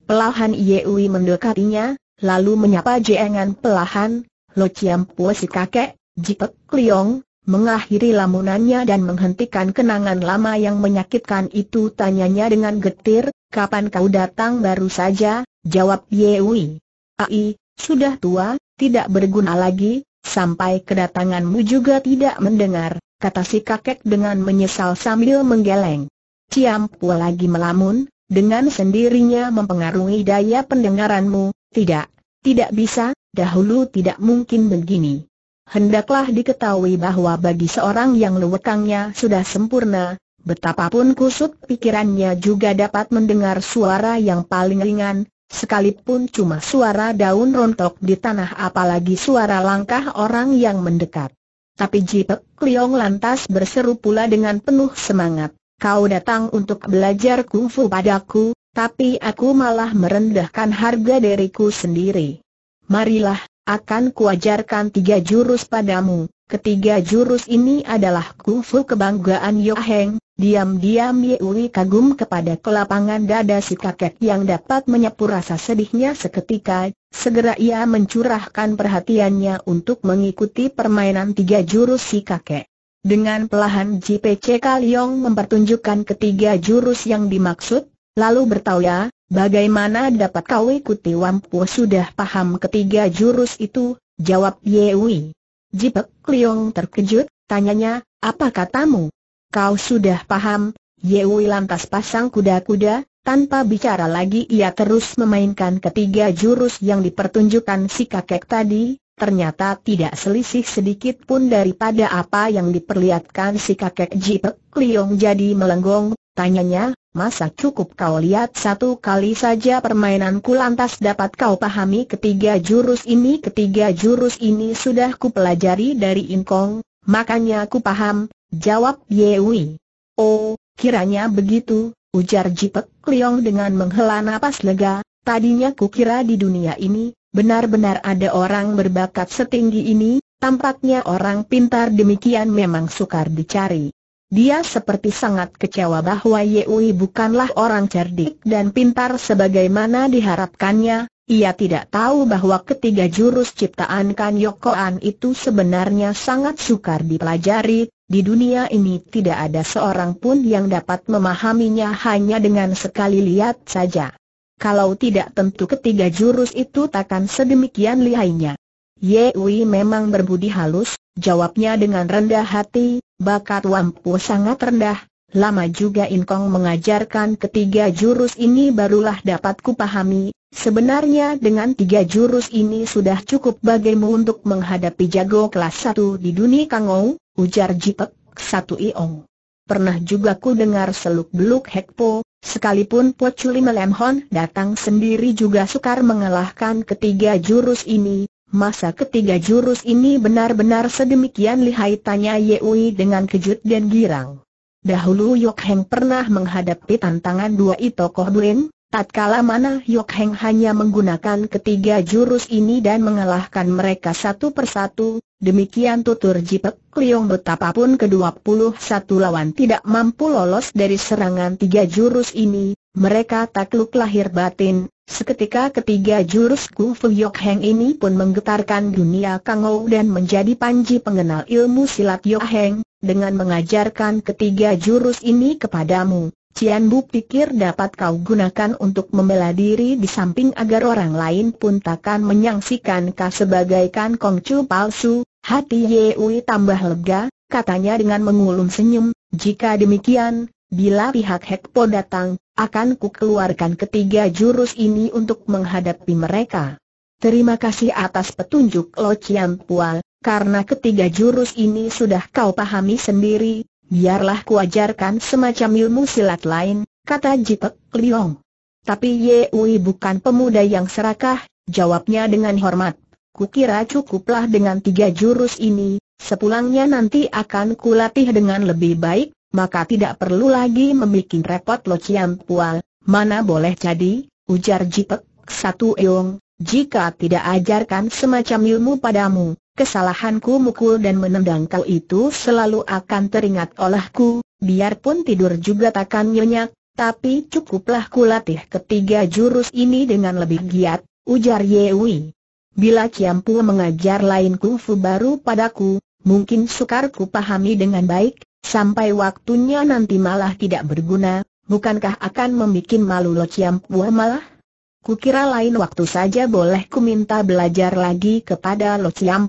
Pelahan Yewi mendekatinya, lalu menyapa jengan pelahan, Lo Chiam Pua si kakek, Jipek kliong, mengakhiri lamunannya dan menghentikan kenangan lama yang menyakitkan itu tanyanya dengan getir, kapan kau datang baru saja, jawab Yewi. Ai, sudah tua, tidak berguna lagi, sampai kedatanganmu juga tidak mendengar kata si kakek dengan menyesal sambil menggeleng. Ciam Ciampu lagi melamun, dengan sendirinya mempengaruhi daya pendengaranmu, tidak, tidak bisa, dahulu tidak mungkin begini. Hendaklah diketahui bahwa bagi seorang yang lewekangnya sudah sempurna, betapapun kusut pikirannya juga dapat mendengar suara yang paling ringan, sekalipun cuma suara daun rontok di tanah apalagi suara langkah orang yang mendekat. Tapi Jipe Kliong lantas berseru pula dengan penuh semangat, kau datang untuk belajar kungfu padaku, tapi aku malah merendahkan harga diriku sendiri. Marilah, akan kuajarkan tiga jurus padamu, ketiga jurus ini adalah kungfu kebanggaan Yoheng, Diam-diam Yeuri kagum kepada kelapangan dada si kakek yang dapat menyapu rasa sedihnya seketika, segera ia mencurahkan perhatiannya untuk mengikuti permainan tiga jurus si kakek. Dengan pelahan JPC Kalyong mempertunjukkan ketiga jurus yang dimaksud, lalu bertanya, bagaimana dapat kau ikuti Wampu sudah paham ketiga jurus itu, jawab Yewi. Jipek Kalyong terkejut, tanyanya, apa katamu? Kau sudah paham? Yewi lantas pasang kuda-kuda, tanpa bicara lagi ia terus memainkan ketiga jurus yang dipertunjukkan si kakek tadi, ternyata tidak selisih sedikit pun daripada apa yang diperlihatkan si kakek Jipek Liong jadi melenggong, tanyanya, masa cukup kau lihat satu kali saja permainanku lantas dapat kau pahami ketiga jurus ini ketiga jurus ini sudah kupelajari dari Inkong, Makanya aku paham, jawab Yewi. Oh, kiranya begitu, ujar Jipek Kliong dengan menghela napas lega, tadinya kukira di dunia ini, benar-benar ada orang berbakat setinggi ini, tampaknya orang pintar demikian memang sukar dicari. Dia seperti sangat kecewa bahwa Yewi bukanlah orang cerdik dan pintar sebagaimana diharapkannya, ia tidak tahu bahwa ketiga jurus ciptaan Kan Yokoan itu sebenarnya sangat sukar dipelajari, di dunia ini tidak ada seorang pun yang dapat memahaminya hanya dengan sekali lihat saja. Kalau tidak tentu ketiga jurus itu takkan sedemikian lihainya. Wei memang berbudi halus, jawabnya dengan rendah hati, bakat Wampu sangat rendah, Lama juga Inkong mengajarkan ketiga jurus ini barulah dapat kupahami, Sebenarnya dengan tiga jurus ini sudah cukup bagimu untuk menghadapi jago kelas satu di dunia Kangou, ujar Jipek, satu iong. Pernah juga ku dengar seluk-beluk Hekpo, sekalipun Po Chuli Melemhon datang sendiri juga sukar mengalahkan ketiga jurus ini, Masa ketiga jurus ini benar-benar sedemikian lihai tanya Yeui dengan kejut dan girang. Dahulu Yok Heng pernah menghadapi tantangan dua i tokoh Buin, Tatkala mana Yok Heng hanya menggunakan ketiga jurus ini dan mengalahkan mereka satu persatu, demikian tutur Jipek Kliong betapapun ke-21 lawan tidak mampu lolos dari serangan tiga jurus ini, mereka takluk lahir batin, seketika ketiga jurus Fu Yok Heng ini pun menggetarkan dunia Kangou dan menjadi panji pengenal ilmu silat Yok Heng, dengan mengajarkan ketiga jurus ini kepadamu. Cian Bu pikir dapat kau gunakan untuk membela diri di samping agar orang lain pun takkan menyaksikan kau sebagai kan kongcu palsu, hati Ye Wei tambah lega, katanya dengan mengulum senyum, jika demikian, bila pihak Hekpo datang, akan ku keluarkan ketiga jurus ini untuk menghadapi mereka. Terima kasih atas petunjuk Lo Cian Pual, karena ketiga jurus ini sudah kau pahami sendiri, Biarlah kuajarkan semacam ilmu silat lain, kata jipek Liong. Tapi Ye Yewi bukan pemuda yang serakah, jawabnya dengan hormat. Kukira cukuplah dengan tiga jurus ini, sepulangnya nanti akan kulatih dengan lebih baik, maka tidak perlu lagi membuat repot Lo Ciam Pual, mana boleh jadi, ujar jipek satu Eong, jika tidak ajarkan semacam ilmu padamu, kesalahanku mukul dan menendang kau itu selalu akan teringat olehku, biarpun tidur juga takkan nyenyak, tapi cukuplah ku latih ketiga jurus ini dengan lebih giat, ujar Yewi. Bila Ciampu mengajar lain kungfu baru padaku, mungkin sukar ku pahami dengan baik, sampai waktunya nanti malah tidak berguna, bukankah akan membuat malu Lo Ciampu malah? kukira lain waktu saja boleh ku minta belajar lagi kepada Lo Chiam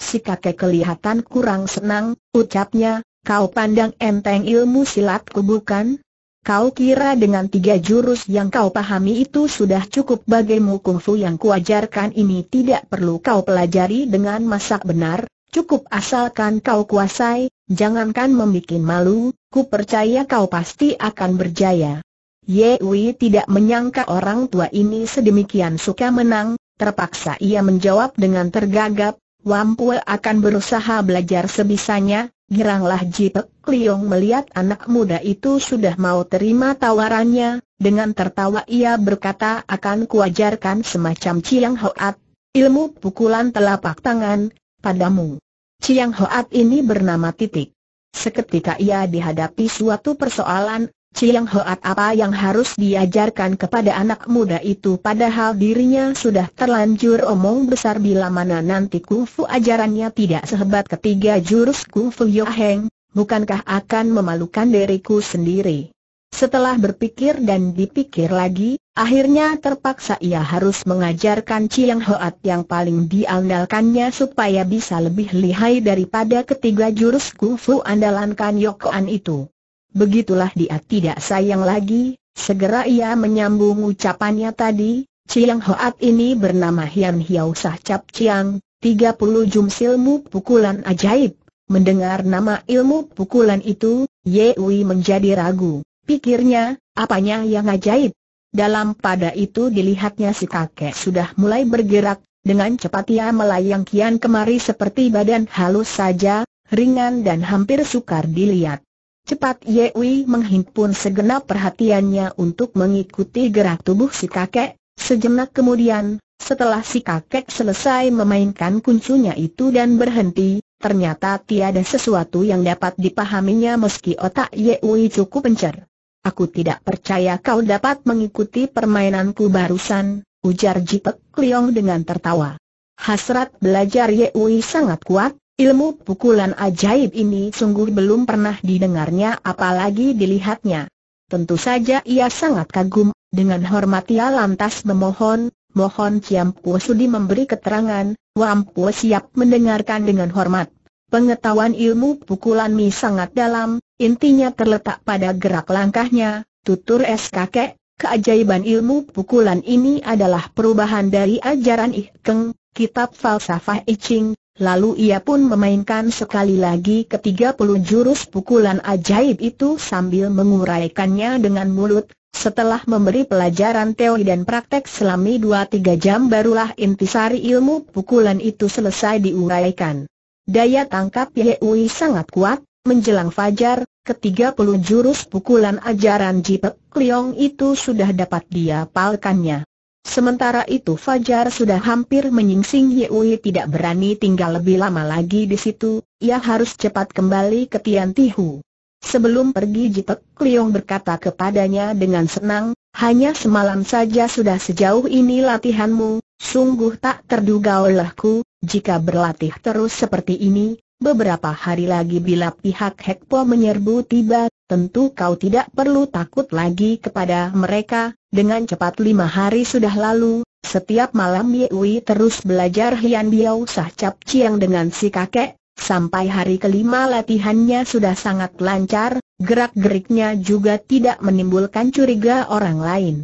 Si kakek kelihatan kurang senang, ucapnya, kau pandang enteng ilmu silatku bukan? Kau kira dengan tiga jurus yang kau pahami itu sudah cukup bagimu kungfu yang kuajarkan ini tidak perlu kau pelajari dengan masak benar, cukup asalkan kau kuasai, jangankan membuat malu, ku percaya kau pasti akan berjaya. Yewi tidak menyangka orang tua ini sedemikian suka menang, terpaksa ia menjawab dengan tergagap, Wampue akan berusaha belajar sebisanya, giranglah Jipek Liong melihat anak muda itu sudah mau terima tawarannya, dengan tertawa ia berkata akan kuajarkan semacam Chiang Hoat, ilmu pukulan telapak tangan, padamu. Chiang Hoat ini bernama titik. Seketika ia dihadapi suatu persoalan, Ciyang Hoat apa yang harus diajarkan kepada anak muda itu padahal dirinya sudah terlanjur omong besar bila mana nanti kungfu ajarannya tidak sehebat ketiga jurus kungfu Yoheng, bukankah akan memalukan diriku sendiri. Setelah berpikir dan dipikir lagi, akhirnya terpaksa ia harus mengajarkan Ciyang Hoat yang paling diandalkannya supaya bisa lebih lihai daripada ketiga jurus kungfu andalkan Kan Yokoan itu. Begitulah dia tidak sayang lagi, segera ia menyambung ucapannya tadi, Chiang Hoat ini bernama Hian Hiau Sah Cap Chiang, 30 jums ilmu pukulan ajaib. Mendengar nama ilmu pukulan itu, Yewi menjadi ragu. Pikirnya, apanya yang ajaib? Dalam pada itu dilihatnya si kakek sudah mulai bergerak, dengan cepat ia melayang kian kemari seperti badan halus saja, ringan dan hampir sukar dilihat. Cepat Wei menghimpun segenap perhatiannya untuk mengikuti gerak tubuh si kakek, sejenak kemudian, setelah si kakek selesai memainkan kuncinya itu dan berhenti, ternyata tiada sesuatu yang dapat dipahaminya meski otak Wei cukup pencer. Aku tidak percaya kau dapat mengikuti permainanku barusan, ujar Jipek Liong dengan tertawa. Hasrat belajar Wei sangat kuat, Ilmu pukulan ajaib ini sungguh belum pernah didengarnya apalagi dilihatnya. Tentu saja ia sangat kagum, dengan hormat ia lantas memohon, mohon Ciampu Sudi memberi keterangan, Wampu siap mendengarkan dengan hormat. Pengetahuan ilmu pukulan Mi sangat dalam, intinya terletak pada gerak langkahnya, tutur SKK, keajaiban ilmu pukulan ini adalah perubahan dari ajaran Keng, kitab falsafah I Ching, Lalu ia pun memainkan sekali lagi ketiga puluh jurus pukulan ajaib itu sambil menguraikannya dengan mulut, setelah memberi pelajaran teori dan praktek selama dua tiga jam barulah intisari ilmu pukulan itu selesai diuraikan. Daya tangkap Yehui sangat kuat, menjelang fajar, ketiga puluh jurus pukulan ajaran Jipek Kliong itu sudah dapat dia palkannya. Sementara itu Fajar sudah hampir menyingsing Yui tidak berani tinggal lebih lama lagi di situ, ia harus cepat kembali ke Tian Tihu. Sebelum pergi Jitek Kliong berkata kepadanya dengan senang, hanya semalam saja sudah sejauh ini latihanmu, sungguh tak terduga olehku, jika berlatih terus seperti ini, beberapa hari lagi bila pihak Hekpo menyerbu tiba, Tentu kau tidak perlu takut lagi kepada mereka, dengan cepat lima hari sudah lalu, setiap malam Ye Wei terus belajar Hian Biao Sah Cap Chiang dengan si kakek, sampai hari kelima latihannya sudah sangat lancar, gerak-geriknya juga tidak menimbulkan curiga orang lain.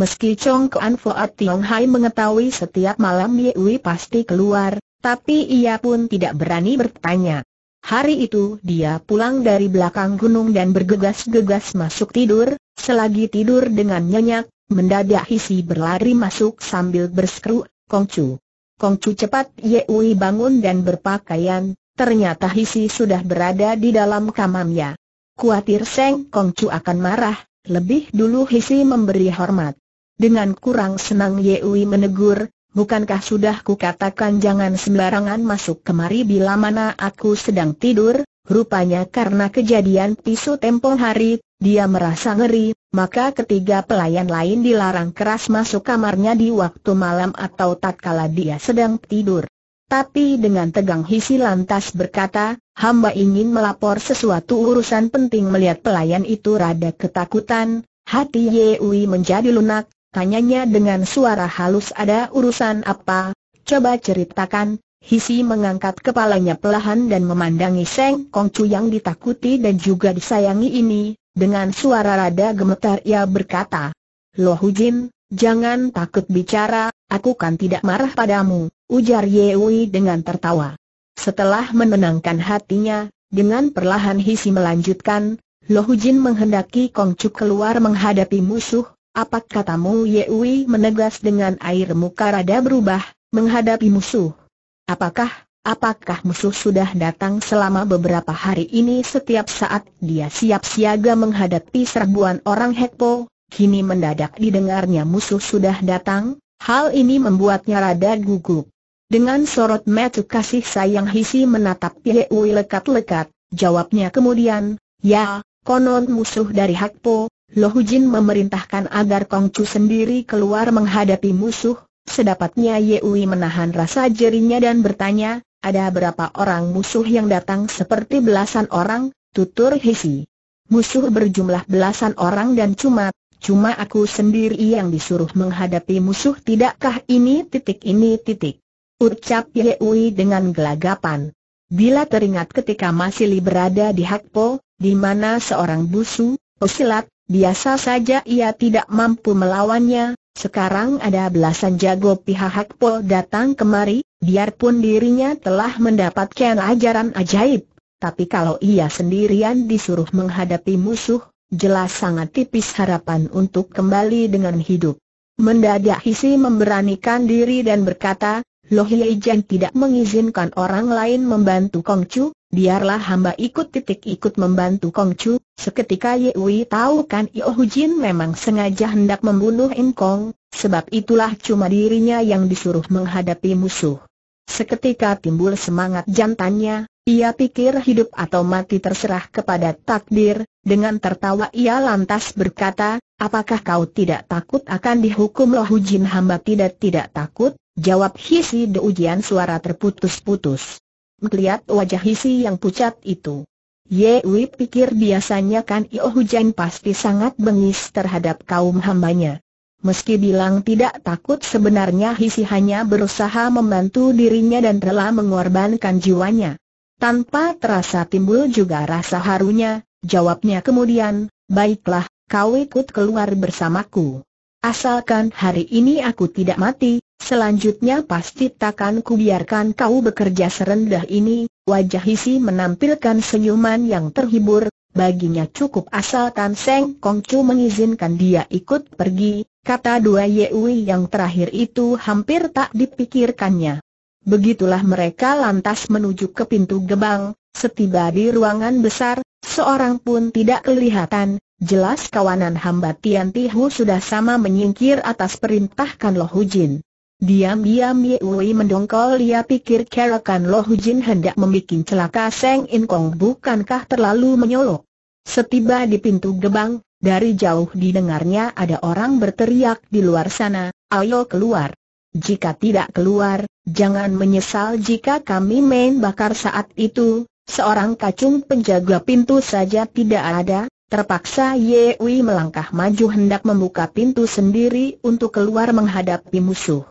Meski Chong Kuan Fuat Tiong Hai mengetahui setiap malam Ye Wei pasti keluar, tapi ia pun tidak berani bertanya. Hari itu dia pulang dari belakang gunung dan bergegas-gegas masuk tidur, selagi tidur dengan nyenyak, mendadak hisi berlari masuk sambil berseru, Kongcu. Kongcu cepat Yeui bangun dan berpakaian, ternyata hisi sudah berada di dalam kamarnya. Kuatir Seng Kongcu akan marah, lebih dulu Hisi memberi hormat. Dengan kurang senang Yehui menegur, bukankah sudah kukatakan jangan sembarangan masuk kemari bila mana aku sedang tidur, rupanya karena kejadian pisu tempo hari, dia merasa ngeri, maka ketiga pelayan lain dilarang keras masuk kamarnya di waktu malam atau tatkala dia sedang tidur. Tapi dengan tegang Hisi lantas berkata, hamba ingin melapor sesuatu urusan penting melihat pelayan itu rada ketakutan, hati Yewi menjadi lunak, tanyanya dengan suara halus ada urusan apa, coba ceritakan, Hisi mengangkat kepalanya pelahan dan memandangi Seng Kongcu yang ditakuti dan juga disayangi ini, dengan suara rada gemetar ia berkata, Loh Jin, jangan takut bicara, aku kan tidak marah padamu, ujar Ye Wei dengan tertawa. Setelah menenangkan hatinya, dengan perlahan Hisi melanjutkan, Loh Jin menghendaki Kongcu keluar menghadapi musuh, apa katamu Yewi menegas dengan air muka rada berubah, menghadapi musuh? Apakah, apakah musuh sudah datang selama beberapa hari ini setiap saat dia siap siaga menghadapi serbuan orang Hekpo? Kini mendadak didengarnya musuh sudah datang, hal ini membuatnya rada gugup. Dengan sorot mata kasih sayang Hisi menatap Yewi lekat-lekat, jawabnya kemudian, ya, konon musuh dari Hekpo, Lohu Jin memerintahkan agar Kong sendiri keluar menghadapi musuh, sedapatnya Yeui menahan rasa jerinya dan bertanya, ada berapa orang musuh yang datang seperti belasan orang, tutur Hisi. Musuh berjumlah belasan orang dan cuma, cuma aku sendiri yang disuruh menghadapi musuh tidakkah ini titik ini titik. Ucap Yeui dengan gelagapan. Bila teringat ketika masih berada di Hakpo, di mana seorang busu, pesilat, Biasa saja ia tidak mampu melawannya, sekarang ada belasan jago pihak Pol datang kemari, biarpun dirinya telah mendapatkan ajaran ajaib. Tapi kalau ia sendirian disuruh menghadapi musuh, jelas sangat tipis harapan untuk kembali dengan hidup. Mendadak Hisi memberanikan diri dan berkata, Loh Yejen tidak mengizinkan orang lain membantu Kongcu, Biarlah hamba ikut titik-ikut membantu Kong Chu, seketika Ye Wei tahu kan Hu Jin memang sengaja hendak membunuh In Kong, sebab itulah cuma dirinya yang disuruh menghadapi musuh. Seketika timbul semangat jantannya, ia pikir hidup atau mati terserah kepada takdir, dengan tertawa ia lantas berkata, apakah kau tidak takut akan dihukum loh Jin hamba tidak tidak takut, jawab Hisi de ujian suara terputus-putus melihat wajah Hisi yang pucat itu. Ye Wei pikir biasanya kan Io Hujan pasti sangat bengis terhadap kaum hambanya. Meski bilang tidak takut sebenarnya Hisi hanya berusaha membantu dirinya dan rela mengorbankan jiwanya. Tanpa terasa timbul juga rasa harunya, jawabnya kemudian, baiklah, kau ikut keluar bersamaku. Asalkan hari ini aku tidak mati, Selanjutnya pasti takkan kubiarkan kau bekerja serendah ini, wajah Hisi menampilkan senyuman yang terhibur, baginya cukup asal Tan Seng Kong mengizinkan dia ikut pergi, kata dua Yewi yang terakhir itu hampir tak dipikirkannya. Begitulah mereka lantas menuju ke pintu gebang, setiba di ruangan besar, seorang pun tidak kelihatan, jelas kawanan hamba Tian Tihu sudah sama menyingkir atas perintahkan Kan Hu Jin. Diam-diam Ye Wei mendongkol dia pikir Kerakan Lo Jin hendak membuat celaka Seng In Kong bukankah terlalu menyolok. Setiba di pintu gebang, dari jauh didengarnya ada orang berteriak di luar sana, ayo keluar. Jika tidak keluar, jangan menyesal jika kami main bakar saat itu, seorang kacung penjaga pintu saja tidak ada, Terpaksa Ye Wei melangkah maju hendak membuka pintu sendiri untuk keluar menghadapi musuh.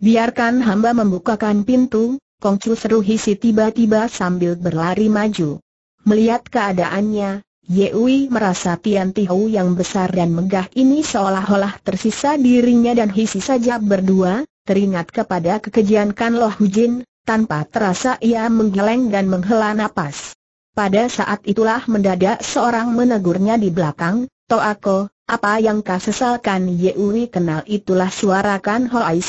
Biarkan hamba membukakan pintu, Kongcu seru hisi tiba-tiba sambil berlari maju. Melihat keadaannya, Yewi merasa Tian Tihu yang besar dan megah ini seolah-olah tersisa dirinya dan hisi saja berdua, teringat kepada kekejian Kan Loh Jin, tanpa terasa ia menggeleng dan menghela napas. Pada saat itulah mendadak seorang menegurnya di belakang, Toako, apa yang kau sesalkan Yeuri? kenal itulah suara Kan Aisoan.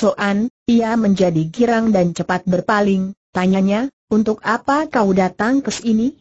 Soan, ia menjadi girang dan cepat berpaling, tanyanya, untuk apa kau datang ke sini?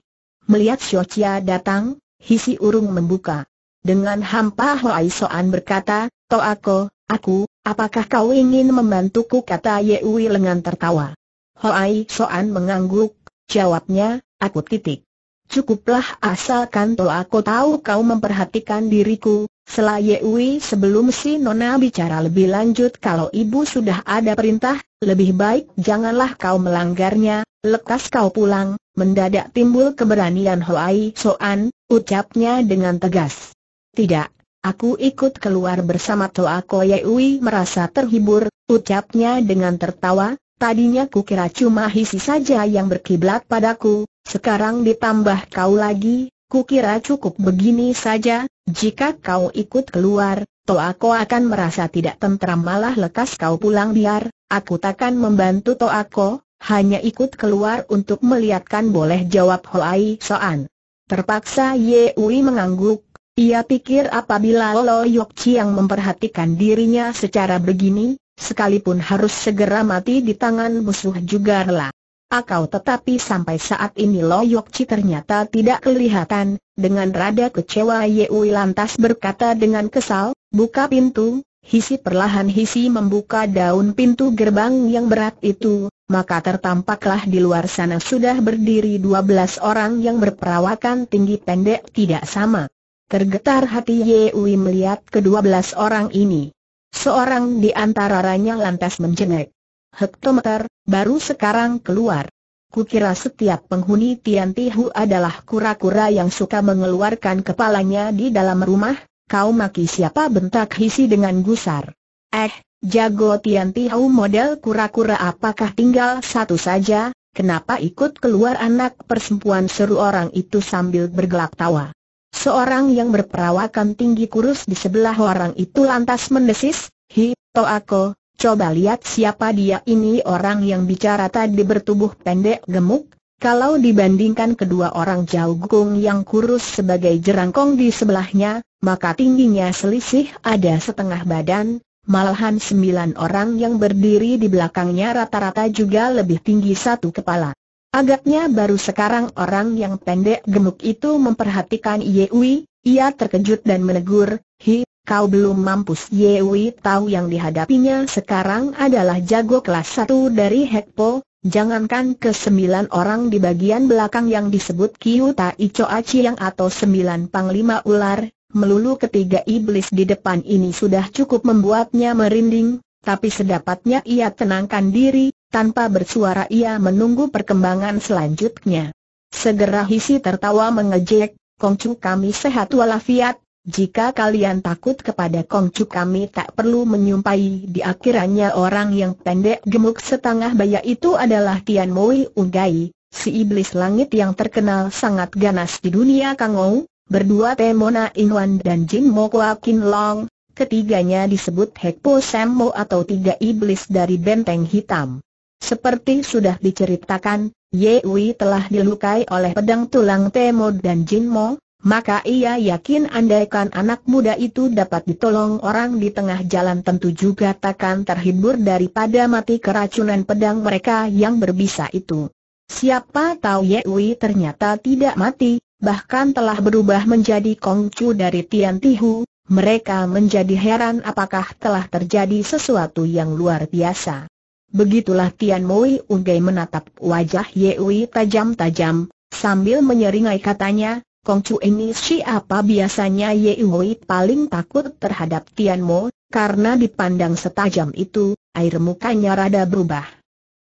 Melihat Chia datang, Hisi Urung membuka. Dengan hampa Hoai Soan berkata, Toako, aku, apakah kau ingin membantuku kata Yeuri lengan tertawa. Hoai Soan mengangguk, jawabnya, aku titik. Cukuplah asalkan to aku tahu kau memperhatikan diriku, selayewi sebelum si Nona bicara lebih lanjut kalau ibu sudah ada perintah, lebih baik janganlah kau melanggarnya, lekas kau pulang, mendadak timbul keberanian Hoai Soan, ucapnya dengan tegas. Tidak, aku ikut keluar bersama Toa Koyewi merasa terhibur, ucapnya dengan tertawa, tadinya ku kira cuma hisi saja yang berkiblat padaku, sekarang ditambah kau lagi, kukira cukup begini saja, jika kau ikut keluar, toh aku akan merasa tidak tentram malah lekas kau pulang biar, aku takkan membantu toh aku, hanya ikut keluar untuk melihatkan boleh jawab Hoai Soan. Terpaksa Ye Ui mengangguk, ia pikir apabila Lo Yok Chi yang memperhatikan dirinya secara begini, sekalipun harus segera mati di tangan musuh juga rela. Akau tetapi sampai saat ini Loyok Chi ternyata tidak kelihatan, dengan rada kecewa Yewi lantas berkata dengan kesal, buka pintu, hisi perlahan hisi membuka daun pintu gerbang yang berat itu, maka tertampaklah di luar sana sudah berdiri dua belas orang yang berperawakan tinggi pendek tidak sama. Tergetar hati Yewi melihat kedua belas orang ini. Seorang di antara antaranya lantas menjenguk hektometer, baru sekarang keluar. Kukira setiap penghuni Tian Tihu adalah kura-kura yang suka mengeluarkan kepalanya di dalam rumah, kau maki siapa bentak hisi dengan gusar. Eh, jago Tian Tihu model kura-kura apakah tinggal satu saja, kenapa ikut keluar anak perempuan seru orang itu sambil bergelak tawa. Seorang yang berperawakan tinggi kurus di sebelah orang itu lantas mendesis, Hi, to aku, Coba lihat siapa dia ini orang yang bicara tadi bertubuh pendek gemuk, kalau dibandingkan kedua orang Jauh Gung yang kurus sebagai jerangkong di sebelahnya, maka tingginya selisih ada setengah badan, malahan sembilan orang yang berdiri di belakangnya rata-rata juga lebih tinggi satu kepala. Agaknya baru sekarang orang yang pendek gemuk itu memperhatikan Yewi, ia terkejut dan menegur, Hi, kau belum mampus Yewi tahu yang dihadapinya sekarang adalah jago kelas 1 dari Hekpo, jangankan ke sembilan orang di bagian belakang yang disebut Kiu Tai Choa atau sembilan panglima ular, melulu ketiga iblis di depan ini sudah cukup membuatnya merinding, tapi sedapatnya ia tenangkan diri, tanpa bersuara ia menunggu perkembangan selanjutnya. Segera Hisi tertawa mengejek, Kongcu kami sehat walafiat, jika kalian takut kepada Kongcu kami tak perlu menyumpai di akhirannya orang yang pendek gemuk setengah baya itu adalah Tian Moi Unggai, si iblis langit yang terkenal sangat ganas di dunia Kangou, berdua Temona Inwan dan Jin Mo Kwa Kin Long, ketiganya disebut Hekpo Semmo atau tiga iblis dari benteng hitam. Seperti sudah diceritakan, Ye Wei telah dilukai oleh pedang tulang Temo dan Jin Mo, maka ia yakin andaikan anak muda itu dapat ditolong orang di tengah jalan tentu juga takkan terhibur daripada mati keracunan pedang mereka yang berbisa itu. Siapa tahu Ye Wei ternyata tidak mati, bahkan telah berubah menjadi kongcu dari Tian Tihu, mereka menjadi heran apakah telah terjadi sesuatu yang luar biasa. Begitulah Tian Moi Ugei menatap wajah Ye Wei tajam-tajam, sambil menyeringai katanya, Kongcu ini siapa biasanya Ye Wei paling takut terhadap Tian Mo, karena dipandang setajam itu, air mukanya rada berubah.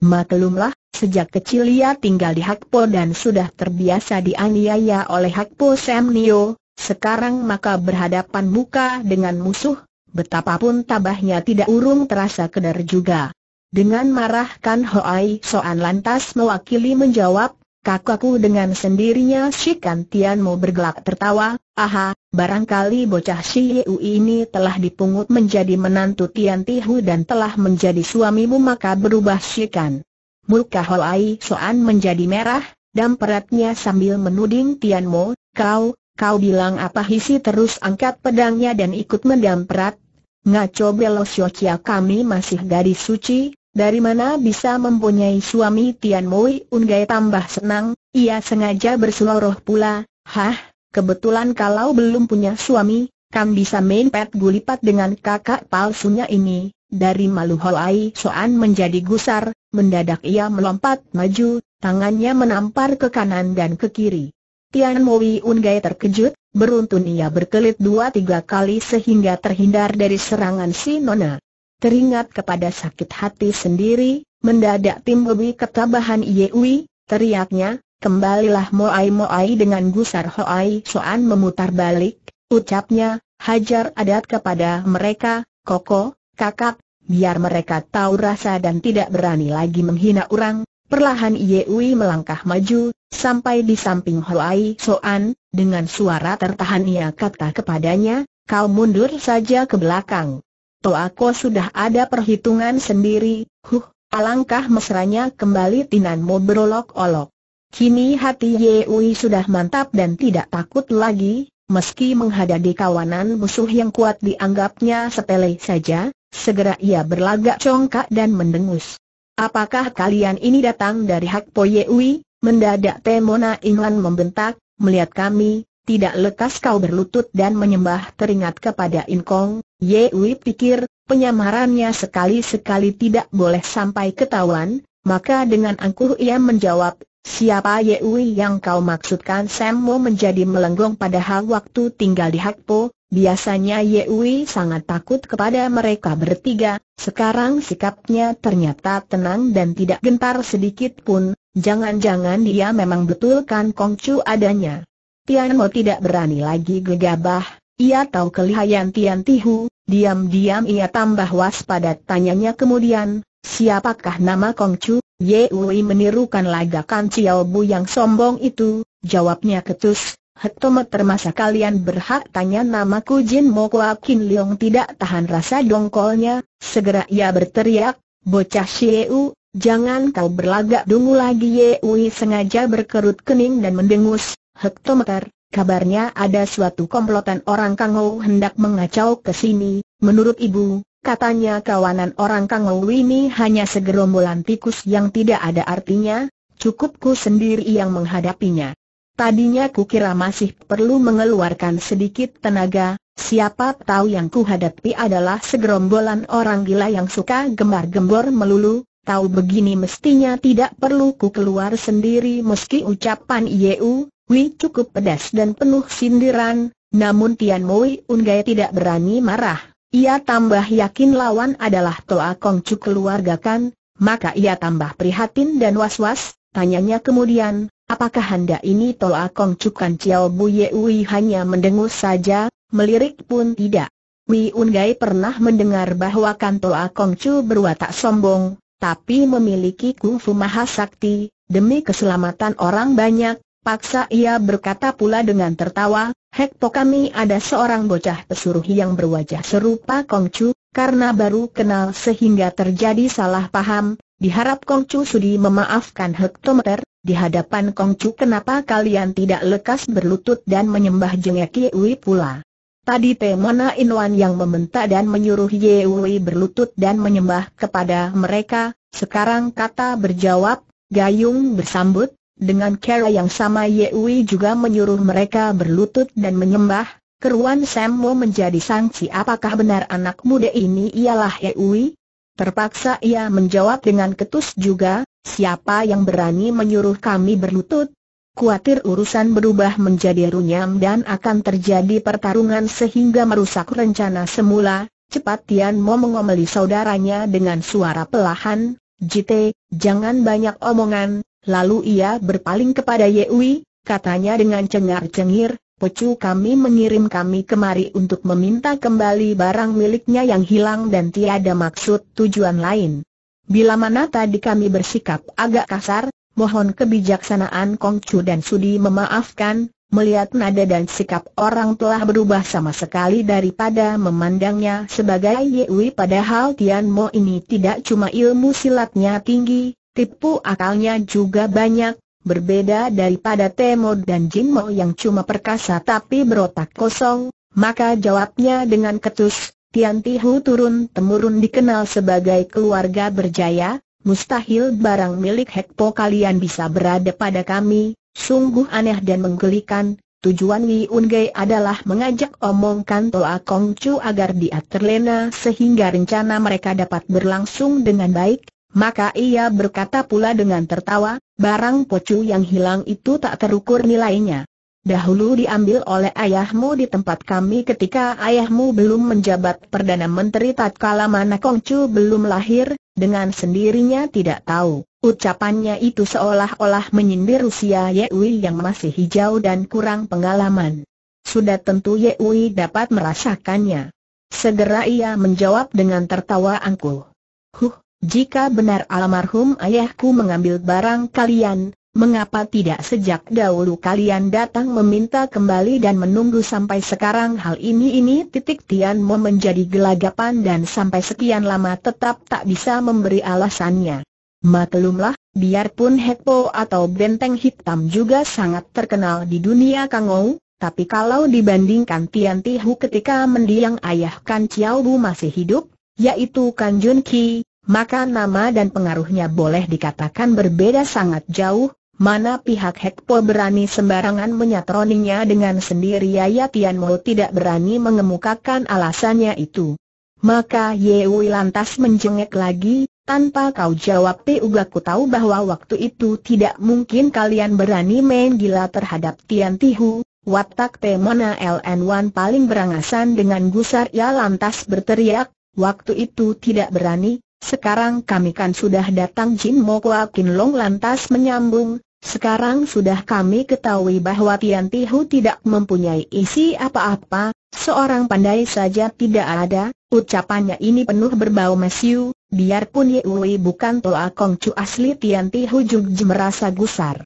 Maklumlah, sejak kecil ia tinggal di Hakpo dan sudah terbiasa dianiaya oleh Hakpo Sam Nio, sekarang maka berhadapan muka dengan musuh, betapapun tabahnya tidak urung terasa keder juga. Dengan marah Kan Hoai Soan lantas mewakili menjawab, Kakakku dengan sendirinya Si Kantian mau bergelak tertawa, aha, barangkali bocah Si Yu ini telah dipungut menjadi menantu Tian Tihu dan telah menjadi suamimu maka berubah Si Kan. Muka Holai Soan menjadi merah, dan peratnya sambil menuding Tian Mo, kau, kau bilang apa hisi terus angkat pedangnya dan ikut mendam perat. Ngaco Belo Xiao kami masih gadis suci, dari mana bisa mempunyai suami Tian Mui Ungai tambah senang, ia sengaja berseloroh pula, Hah, kebetulan kalau belum punya suami, kan bisa main pet gulipat dengan kakak palsunya ini. Dari malu Holai Soan menjadi gusar, mendadak ia melompat maju, tangannya menampar ke kanan dan ke kiri. Tian Mui Ungai terkejut, beruntun ia berkelit dua tiga kali sehingga terhindar dari serangan si Nona. Teringat kepada sakit hati sendiri, mendadak timbul ketabahan Yewi, teriaknya, kembalilah Moai Moai dengan gusar Hoai Soan memutar balik, ucapnya, hajar adat kepada mereka, koko, kakak, biar mereka tahu rasa dan tidak berani lagi menghina orang. Perlahan Yewi melangkah maju, sampai di samping Hoai Soan, dengan suara tertahan ia kata kepadanya, kau mundur saja ke belakang. Toako sudah ada perhitungan sendiri, huh, alangkah mesranya kembali Tinanmu berolok-olok. Kini hati Yeui sudah mantap dan tidak takut lagi, meski menghadapi kawanan musuh yang kuat dianggapnya sepele saja, segera ia berlagak congkak dan mendengus. Apakah kalian ini datang dari Hak Po Mendadak Temona Inlan membentak, melihat kami, tidak lekas kau berlutut dan menyembah teringat kepada Inkong, Wei pikir, penyamarannya sekali-sekali tidak boleh sampai ketahuan, maka dengan angkuh ia menjawab, siapa Ye Wei yang kau maksudkan Mo menjadi melenggong padahal waktu tinggal di Hakpo, biasanya Ye Wei sangat takut kepada mereka bertiga, sekarang sikapnya ternyata tenang dan tidak gentar sedikit pun, jangan-jangan dia memang betulkan Kong Chu adanya. Tian Mo tidak berani lagi gegabah, ia tahu kelihayan Tian Tihu, diam-diam ia tambah waspada tanyanya kemudian, siapakah nama Kong Chu? Ye Wei menirukan lagakan Ciao Bu yang sombong itu, jawabnya ketus, Hektometer masa kalian berhak tanya namaku Jin Mo Kin Leong tidak tahan rasa dongkolnya, segera ia berteriak, bocah Xieu, jangan kau berlagak dungu lagi Ye Ui sengaja berkerut kening dan mendengus, hektometer, kabarnya ada suatu komplotan orang Kangou hendak mengacau ke sini, menurut ibu, Katanya kawanan orang Kangou ini hanya segerombolan tikus yang tidak ada artinya, Cukupku sendiri yang menghadapinya. Tadinya kukira masih perlu mengeluarkan sedikit tenaga, siapa tahu yang kuhadapi adalah segerombolan orang gila yang suka gembar-gembor melulu, tahu begini mestinya tidak perlu ku keluar sendiri meski ucapan Yeu, Wei cukup pedas dan penuh sindiran, namun Tian Moi Ungai tidak berani marah. Ia tambah yakin lawan adalah Toa Kong Chu keluarga kan, maka ia tambah prihatin dan was-was, tanyanya kemudian, apakah anda ini Toa Kong Chu kan Ciao Bu Ye Ui hanya mendengus saja, melirik pun tidak. Wei Ungai pernah mendengar bahwa kan Toa Chu berwatak sombong, tapi memiliki kungfu maha sakti, demi keselamatan orang banyak, Paksa ia berkata pula dengan tertawa, Hek po kami ada seorang bocah pesuruh yang berwajah serupa Kongcu, karena baru kenal sehingga terjadi salah paham, diharap Kongcu sudi memaafkan Hektometer, di hadapan Kongcu kenapa kalian tidak lekas berlutut dan menyembah jengek Yewi pula. Tadi Temona Inwan yang meminta dan menyuruh Yewi berlutut dan menyembah kepada mereka, sekarang kata berjawab, Gayung bersambut, dengan cara yang sama Yewi juga menyuruh mereka berlutut dan menyembah, keruan Semmo menjadi sangsi apakah benar anak muda ini ialah Yewi? Terpaksa ia menjawab dengan ketus juga, siapa yang berani menyuruh kami berlutut? Kuatir urusan berubah menjadi runyam dan akan terjadi pertarungan sehingga merusak rencana semula, cepat Tian Mo mengomeli saudaranya dengan suara pelahan, Jite, jangan banyak omongan, Lalu ia berpaling kepada Yewi, katanya dengan cengar-cengir, Pecu kami mengirim kami kemari untuk meminta kembali barang miliknya yang hilang dan tiada maksud tujuan lain. Bila mana tadi kami bersikap agak kasar, mohon kebijaksanaan Kongcu dan Sudi memaafkan, melihat nada dan sikap orang telah berubah sama sekali daripada memandangnya sebagai Yewi padahal Tian Mo ini tidak cuma ilmu silatnya tinggi, Tipu akalnya juga banyak, berbeda daripada Temo dan Jinmo yang cuma perkasa tapi berotak kosong, maka jawabnya dengan ketus, Tian Tiantihu turun-temurun dikenal sebagai keluarga berjaya, mustahil barang milik Hekpo kalian bisa berada pada kami, sungguh aneh dan menggelikan, Tujuan Wi Ungei adalah mengajak omong kan Toa Chu agar dia terlena sehingga rencana mereka dapat berlangsung dengan baik, maka ia berkata pula dengan tertawa, barang pocu yang hilang itu tak terukur nilainya. Dahulu diambil oleh ayahmu di tempat kami ketika ayahmu belum menjabat Perdana Menteri tatkala mana Kongcu belum lahir, dengan sendirinya tidak tahu. Ucapannya itu seolah-olah menyindir usia Yewi yang masih hijau dan kurang pengalaman. Sudah tentu Yewi dapat merasakannya. Segera ia menjawab dengan tertawa angkuh. Huh, jika benar almarhum ayahku mengambil barang kalian, mengapa tidak sejak dahulu kalian datang meminta kembali dan menunggu sampai sekarang hal ini ini titik Tian mau menjadi gelagapan dan sampai sekian lama tetap tak bisa memberi alasannya. Maklumlah, biarpun Hekpo atau Benteng Hitam juga sangat terkenal di dunia Kangou, tapi kalau dibandingkan Tian Tihu ketika mendiang ayah Kan Chiao masih hidup, yaitu Kan Jun Ki, maka nama dan pengaruhnya boleh dikatakan berbeda sangat jauh, mana pihak Hekpo berani sembarangan menyatroninya dengan sendiri Yaya Tianmo tidak berani mengemukakan alasannya itu. Maka Yewi lantas menjengek lagi, tanpa kau jawab ku tahu bahwa waktu itu tidak mungkin kalian berani main gila terhadap Tian Tihu, watak L LN1 paling berangasan dengan gusar ia lantas berteriak, waktu itu tidak berani, sekarang kami kan sudah datang Jin Mo Kua Kin Long lantas menyambung, sekarang sudah kami ketahui bahwa Tian Ti Hu tidak mempunyai isi apa-apa, seorang pandai saja tidak ada, ucapannya ini penuh berbau mesiu, biarpun Ye Wei bukan Toa Kong Chu asli Tian Ti Hu juga merasa gusar.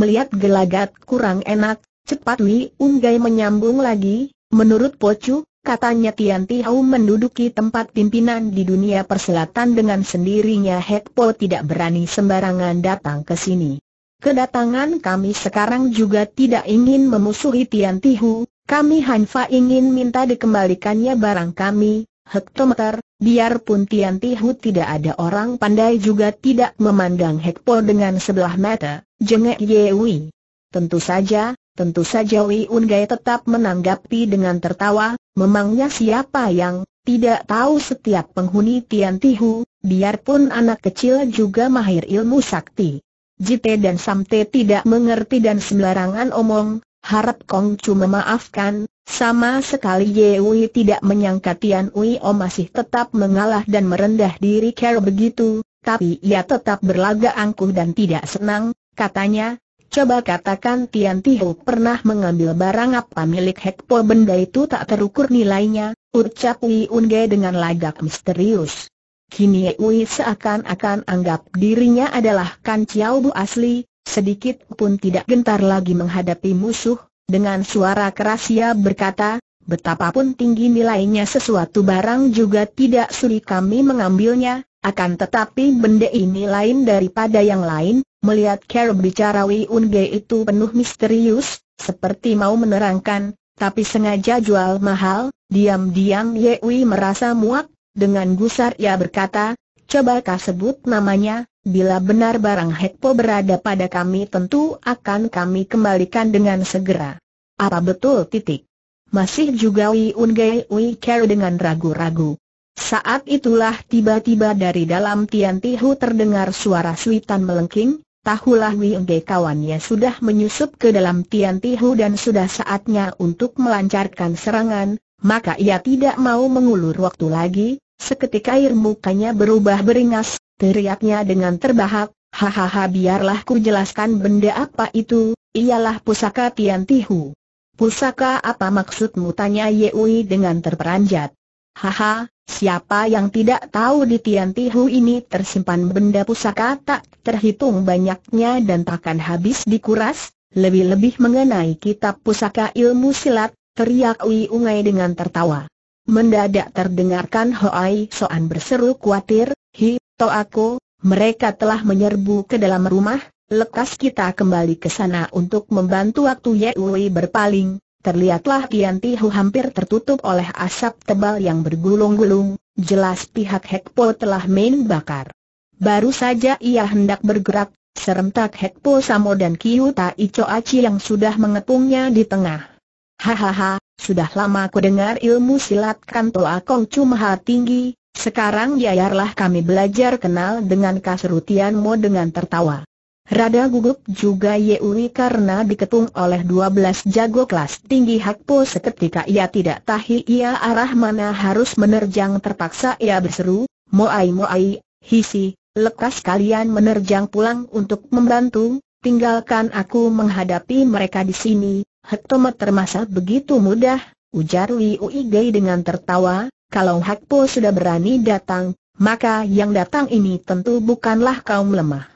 Melihat gelagat kurang enak, cepat Li Unggai menyambung lagi, menurut Po Chu? Katanya Tian Tiau menduduki tempat pimpinan di dunia perselatan dengan sendirinya Hek Po tidak berani sembarangan datang ke sini. Kedatangan kami sekarang juga tidak ingin memusuhi Tian Tiau, kami Hanfa ingin minta dikembalikannya barang kami, hektometer, biarpun Tian Tiau tidak ada orang pandai juga tidak memandang Hek Po dengan sebelah mata, jengek Yewi. Tentu saja, Tentu saja Wei Ungai tetap menanggapi dengan tertawa, memangnya siapa yang tidak tahu setiap penghuni Tian Tihu, biarpun anak kecil juga mahir ilmu sakti. Jite dan Samte tidak mengerti dan sembarangan omong, harap Kong Chu memaafkan, sama sekali Ye Wei tidak menyangka Tian Wei O masih tetap mengalah dan merendah diri kera begitu, tapi ia tetap berlagak angkuh dan tidak senang, katanya, Coba katakan Tian Tihu pernah mengambil barang apa milik Hekpo benda itu tak terukur nilainya, ucap Wei Unge dengan lagak misterius. Kini Wei seakan-akan anggap dirinya adalah Kan Chiao Bu asli, sedikit pun tidak gentar lagi menghadapi musuh, dengan suara keras ia berkata, betapapun tinggi nilainya sesuatu barang juga tidak suri kami mengambilnya, akan tetapi benda ini lain daripada yang lain, melihat Kero bicara unge itu penuh misterius, seperti mau menerangkan, tapi sengaja jual mahal, diam-diam Wei merasa muak, dengan gusar ia berkata, cobakah sebut namanya, bila benar barang Hekpo berada pada kami tentu akan kami kembalikan dengan segera. Apa betul titik? Masih juga Wei Unge Wei Kero dengan ragu-ragu. Saat itulah tiba-tiba dari dalam Tian Tihu terdengar suara suitan melengking, Tahulah Wei Wiengge kawannya sudah menyusup ke dalam Tian Tihu dan sudah saatnya untuk melancarkan serangan, maka ia tidak mau mengulur waktu lagi, seketika air mukanya berubah beringas, teriaknya dengan terbahak, hahaha biarlah ku jelaskan benda apa itu, ialah pusaka Tian Tihu. Pusaka apa maksudmu tanya Yeui dengan terperanjat. Haha, siapa yang tidak tahu di Tian Tihu ini tersimpan benda pusaka tak terhitung banyaknya dan takkan habis dikuras, lebih-lebih mengenai kitab pusaka ilmu silat, teriak Ui Ungai dengan tertawa. Mendadak terdengarkan Hoai Soan berseru khawatir, Hi, to aku, mereka telah menyerbu ke dalam rumah, lekas kita kembali ke sana untuk membantu waktu Ye Wei berpaling. Terlihatlah Kian Tihu hampir tertutup oleh asap tebal yang bergulung-gulung, jelas pihak Hekpo telah main bakar. Baru saja ia hendak bergerak, serentak Hekpo Samo dan Kiyu Tai Aci yang sudah mengepungnya di tengah. Hahaha, sudah lama aku dengar ilmu silat kanto akong cuma tinggi, sekarang yayarlah kami belajar kenal dengan kasrutianmu dengan tertawa. Rada gugup juga Yewi karena diketung oleh 12 jago kelas tinggi Hakpo seketika ia tidak tahu ia arah mana harus menerjang terpaksa ia berseru, Moai Moai, Hisi, lekas kalian menerjang pulang untuk membantu, tinggalkan aku menghadapi mereka di sini, Hektomet termasak begitu mudah, ujar Wui Gai dengan tertawa, kalau Hakpo sudah berani datang, maka yang datang ini tentu bukanlah kaum lemah.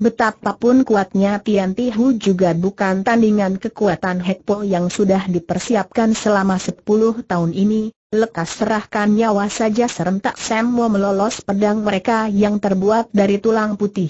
Betapapun kuatnya Tian Tihu juga bukan tandingan kekuatan Hekpo yang sudah dipersiapkan selama 10 tahun ini, lekas serahkan nyawa saja serentak semua melolos pedang mereka yang terbuat dari tulang putih.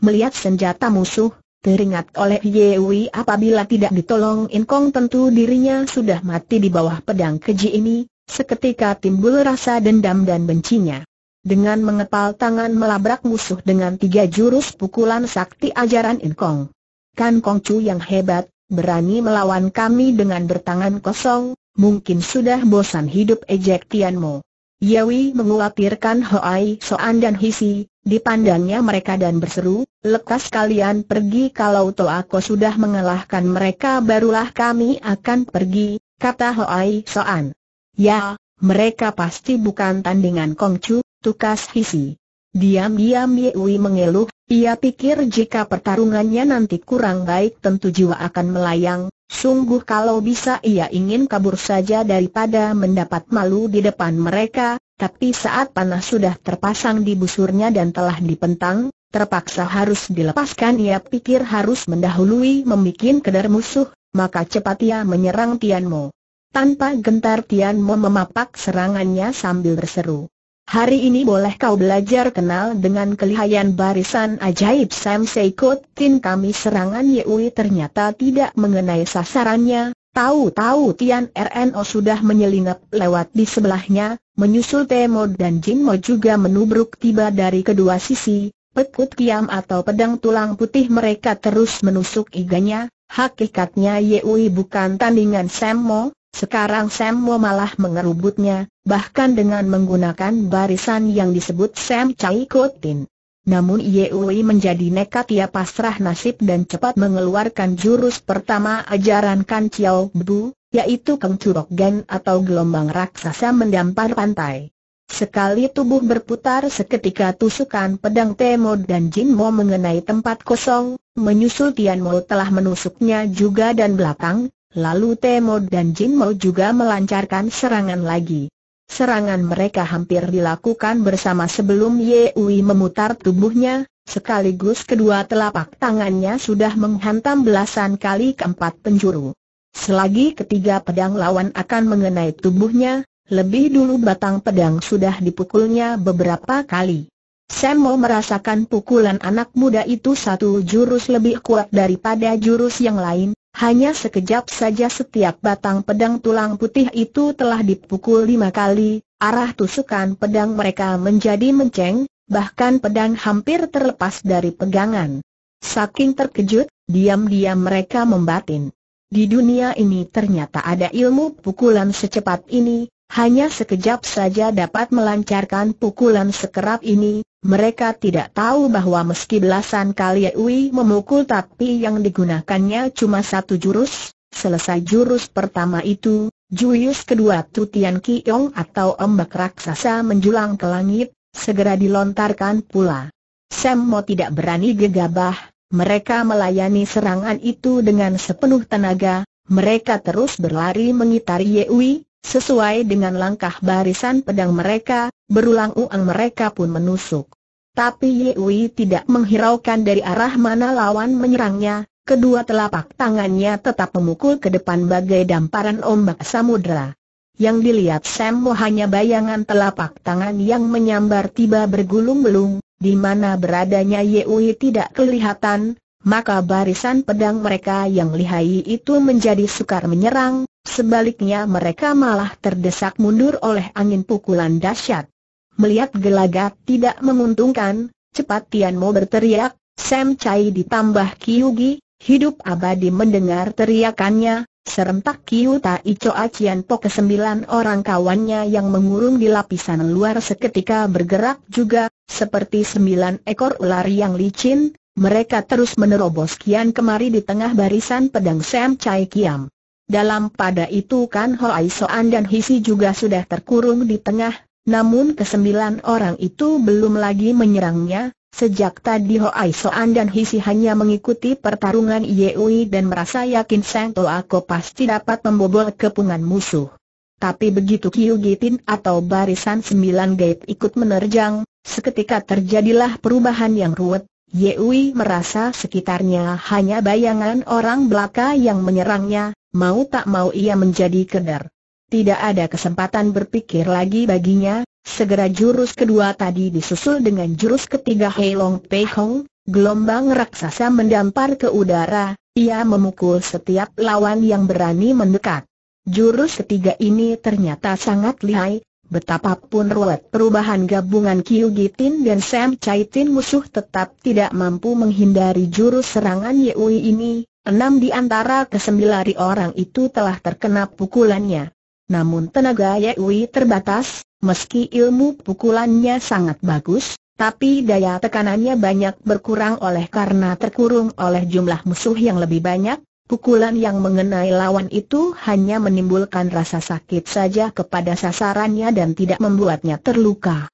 Melihat senjata musuh, teringat oleh Yewi apabila tidak ditolong Inkong tentu dirinya sudah mati di bawah pedang keji ini, seketika timbul rasa dendam dan bencinya dengan mengepal tangan melabrak musuh dengan tiga jurus pukulan sakti ajaran Inkong. Kan Kong Chu yang hebat, berani melawan kami dengan bertangan kosong, mungkin sudah bosan hidup ejek Mo. Yawi menguapirkan Hoai Soan dan Hisi, dipandangnya mereka dan berseru, lekas kalian pergi kalau Toako sudah mengalahkan mereka barulah kami akan pergi, kata Hoai Soan. Ya, mereka pasti bukan tandingan Kongcu, tukas isi. Diam-diam Wei mengeluh, ia pikir jika pertarungannya nanti kurang baik tentu jiwa akan melayang, sungguh kalau bisa ia ingin kabur saja daripada mendapat malu di depan mereka, tapi saat panah sudah terpasang di busurnya dan telah dipentang, terpaksa harus dilepaskan ia pikir harus mendahului membuat kedar musuh, maka cepat ia menyerang Tian Mo. Tanpa gentar Tian Mo memapak serangannya sambil berseru. Hari ini boleh kau belajar kenal dengan kelihayan barisan ajaib Sam Seikot Tin kami serangan Yui ternyata tidak mengenai sasarannya, tahu-tahu Tian RNO sudah menyelinap lewat di sebelahnya, menyusul Temo dan Jinmo juga menubruk tiba dari kedua sisi, pekut kiam atau pedang tulang putih mereka terus menusuk iganya, hakikatnya Yui bukan tandingan Sam Mo, sekarang Sam Mo malah mengerubutnya, bahkan dengan menggunakan barisan yang disebut Sam Chai Kutin. Namun Yeui menjadi nekat ia pasrah nasib dan cepat mengeluarkan jurus pertama ajaran Kan Chiao Bu, yaitu Keng Curok Gen atau gelombang raksasa mendampar pantai. Sekali tubuh berputar seketika tusukan pedang Temo dan Jin Mo mengenai tempat kosong, menyusul Tian Mo telah menusuknya juga dan belakang, lalu Temo dan Jin Mo juga melancarkan serangan lagi. Serangan mereka hampir dilakukan bersama sebelum Ye Wei memutar tubuhnya, sekaligus kedua telapak tangannya sudah menghantam belasan kali keempat penjuru. Selagi ketiga pedang lawan akan mengenai tubuhnya, lebih dulu batang pedang sudah dipukulnya beberapa kali. Semo merasakan pukulan anak muda itu satu jurus lebih kuat daripada jurus yang lain, hanya sekejap saja setiap batang pedang tulang putih itu telah dipukul lima kali, arah tusukan pedang mereka menjadi menceng, bahkan pedang hampir terlepas dari pegangan. Saking terkejut, diam-diam mereka membatin. Di dunia ini ternyata ada ilmu pukulan secepat ini, hanya sekejap saja dapat melancarkan pukulan sekerap ini, mereka tidak tahu bahwa meski belasan kali Yui memukul tapi yang digunakannya cuma satu jurus, selesai jurus pertama itu, jurus kedua Tutian Kiong atau ombak raksasa menjulang ke langit, segera dilontarkan pula. Sam Mo tidak berani gegabah, mereka melayani serangan itu dengan sepenuh tenaga, mereka terus berlari mengitari Yui, Sesuai dengan langkah barisan pedang mereka, berulang uang mereka pun menusuk. Tapi Yewi tidak menghiraukan dari arah mana lawan menyerangnya, kedua telapak tangannya tetap memukul ke depan bagai damparan ombak samudera. Yang dilihat Sembo hanya bayangan telapak tangan yang menyambar tiba bergulung gulung di mana beradanya Yehui tidak kelihatan, maka barisan pedang mereka yang lihai itu menjadi sukar menyerang, sebaliknya mereka malah terdesak mundur oleh angin pukulan dahsyat. Melihat gelagat tidak menguntungkan, cepat Tian Mo berteriak, Sam Chai ditambah Kiyugi, hidup abadi mendengar teriakannya, serentak Kiu Tai Choa Cian Po ke sembilan orang kawannya yang mengurung di lapisan luar seketika bergerak juga, seperti sembilan ekor ular yang licin, mereka terus menerobos kian kemari di tengah barisan pedang Sam Chai Kiam. Dalam pada itu kan Ho Ai Soan dan Hisi juga sudah terkurung di tengah, namun kesembilan orang itu belum lagi menyerangnya, Sejak tadi Ho Ai Soan dan Hisi hanya mengikuti pertarungan Yeui dan merasa yakin Sang Ako pasti dapat membobol kepungan musuh. Tapi begitu Gitin atau barisan sembilan gate ikut menerjang, seketika terjadilah perubahan yang ruwet, Yewi merasa sekitarnya hanya bayangan orang belaka yang menyerangnya, mau tak mau ia menjadi keder. Tidak ada kesempatan berpikir lagi baginya, segera jurus kedua tadi disusul dengan jurus ketiga Heilong Pei Hong, gelombang raksasa mendampar ke udara, ia memukul setiap lawan yang berani mendekat. Jurus ketiga ini ternyata sangat lihai, Betapapun ruwet perubahan gabungan Kiu Gitin dan Sam Chai musuh tetap tidak mampu menghindari jurus serangan Yui ini, enam di antara kesembilari orang itu telah terkena pukulannya. Namun tenaga Yui terbatas, meski ilmu pukulannya sangat bagus, tapi daya tekanannya banyak berkurang oleh karena terkurung oleh jumlah musuh yang lebih banyak, Pukulan yang mengenai lawan itu hanya menimbulkan rasa sakit saja kepada sasarannya dan tidak membuatnya terluka.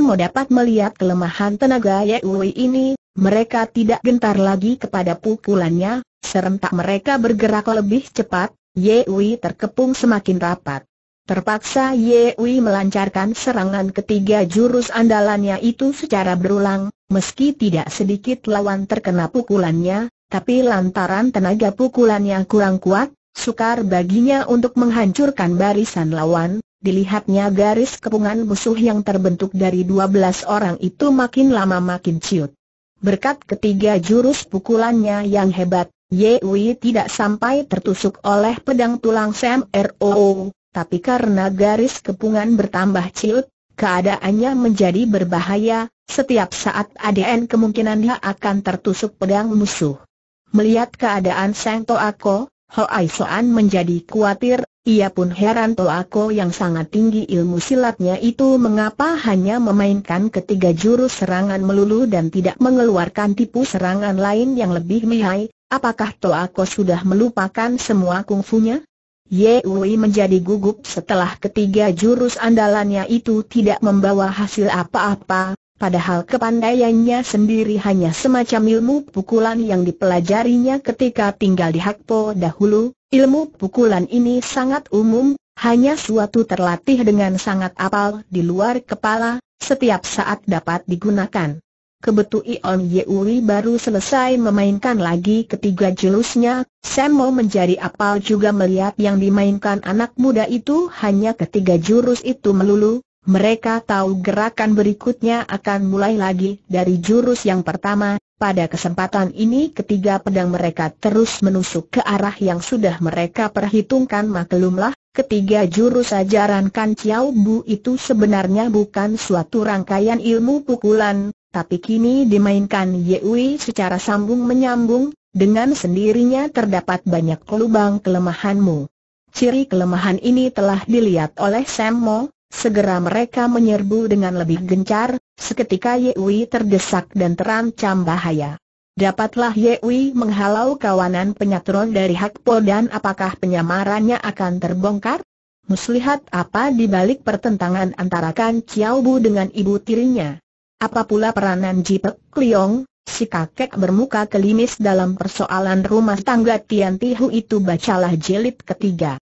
mau dapat melihat kelemahan tenaga Yewi ini, mereka tidak gentar lagi kepada pukulannya, serentak mereka bergerak lebih cepat, Yewi terkepung semakin rapat. Terpaksa Yewi melancarkan serangan ketiga jurus andalannya itu secara berulang, meski tidak sedikit lawan terkena pukulannya, tapi lantaran tenaga pukulannya kurang kuat, sukar baginya untuk menghancurkan barisan lawan, dilihatnya garis kepungan musuh yang terbentuk dari dua belas orang itu makin lama makin ciut. Berkat ketiga jurus pukulannya yang hebat, Ye Wei tidak sampai tertusuk oleh pedang tulang Sam R.O.O., er oh. tapi karena garis kepungan bertambah ciut, keadaannya menjadi berbahaya, setiap saat ADN kemungkinan akan tertusuk pedang musuh. Melihat keadaan Sang Toako, Ho Soan menjadi khawatir, ia pun heran Toako yang sangat tinggi ilmu silatnya itu mengapa hanya memainkan ketiga jurus serangan melulu dan tidak mengeluarkan tipu serangan lain yang lebih lihai, apakah Toako sudah melupakan semua kungfunya? Ye Wei menjadi gugup setelah ketiga jurus andalannya itu tidak membawa hasil apa-apa, Padahal kepandaiannya sendiri hanya semacam ilmu pukulan yang dipelajarinya ketika tinggal di Hakpo dahulu, ilmu pukulan ini sangat umum, hanya suatu terlatih dengan sangat apal di luar kepala, setiap saat dapat digunakan. Kebetulan Ion Yeuri baru selesai memainkan lagi ketiga jurusnya. Sam mau menjadi apal juga melihat yang dimainkan anak muda itu hanya ketiga jurus itu melulu, mereka tahu gerakan berikutnya akan mulai lagi dari jurus yang pertama, pada kesempatan ini ketiga pedang mereka terus menusuk ke arah yang sudah mereka perhitungkan maklumlah, ketiga jurus ajaran Kan Chiao Bu itu sebenarnya bukan suatu rangkaian ilmu pukulan, tapi kini dimainkan Yewi secara sambung-menyambung, dengan sendirinya terdapat banyak lubang kelemahanmu. Ciri kelemahan ini telah dilihat oleh Sam Mo, Segera mereka menyerbu dengan lebih gencar, seketika Yewi terdesak dan terancam bahaya. Dapatlah Yewi menghalau kawanan penyatron dari Hakpo dan apakah penyamarannya akan terbongkar? Muslihat apa di balik pertentangan antara Kan Chiao Bu dengan ibu tirinya? Apa pula peranan Jipek Kliong, si kakek bermuka kelimis dalam persoalan rumah tangga Tian Tihu itu bacalah jilid ketiga.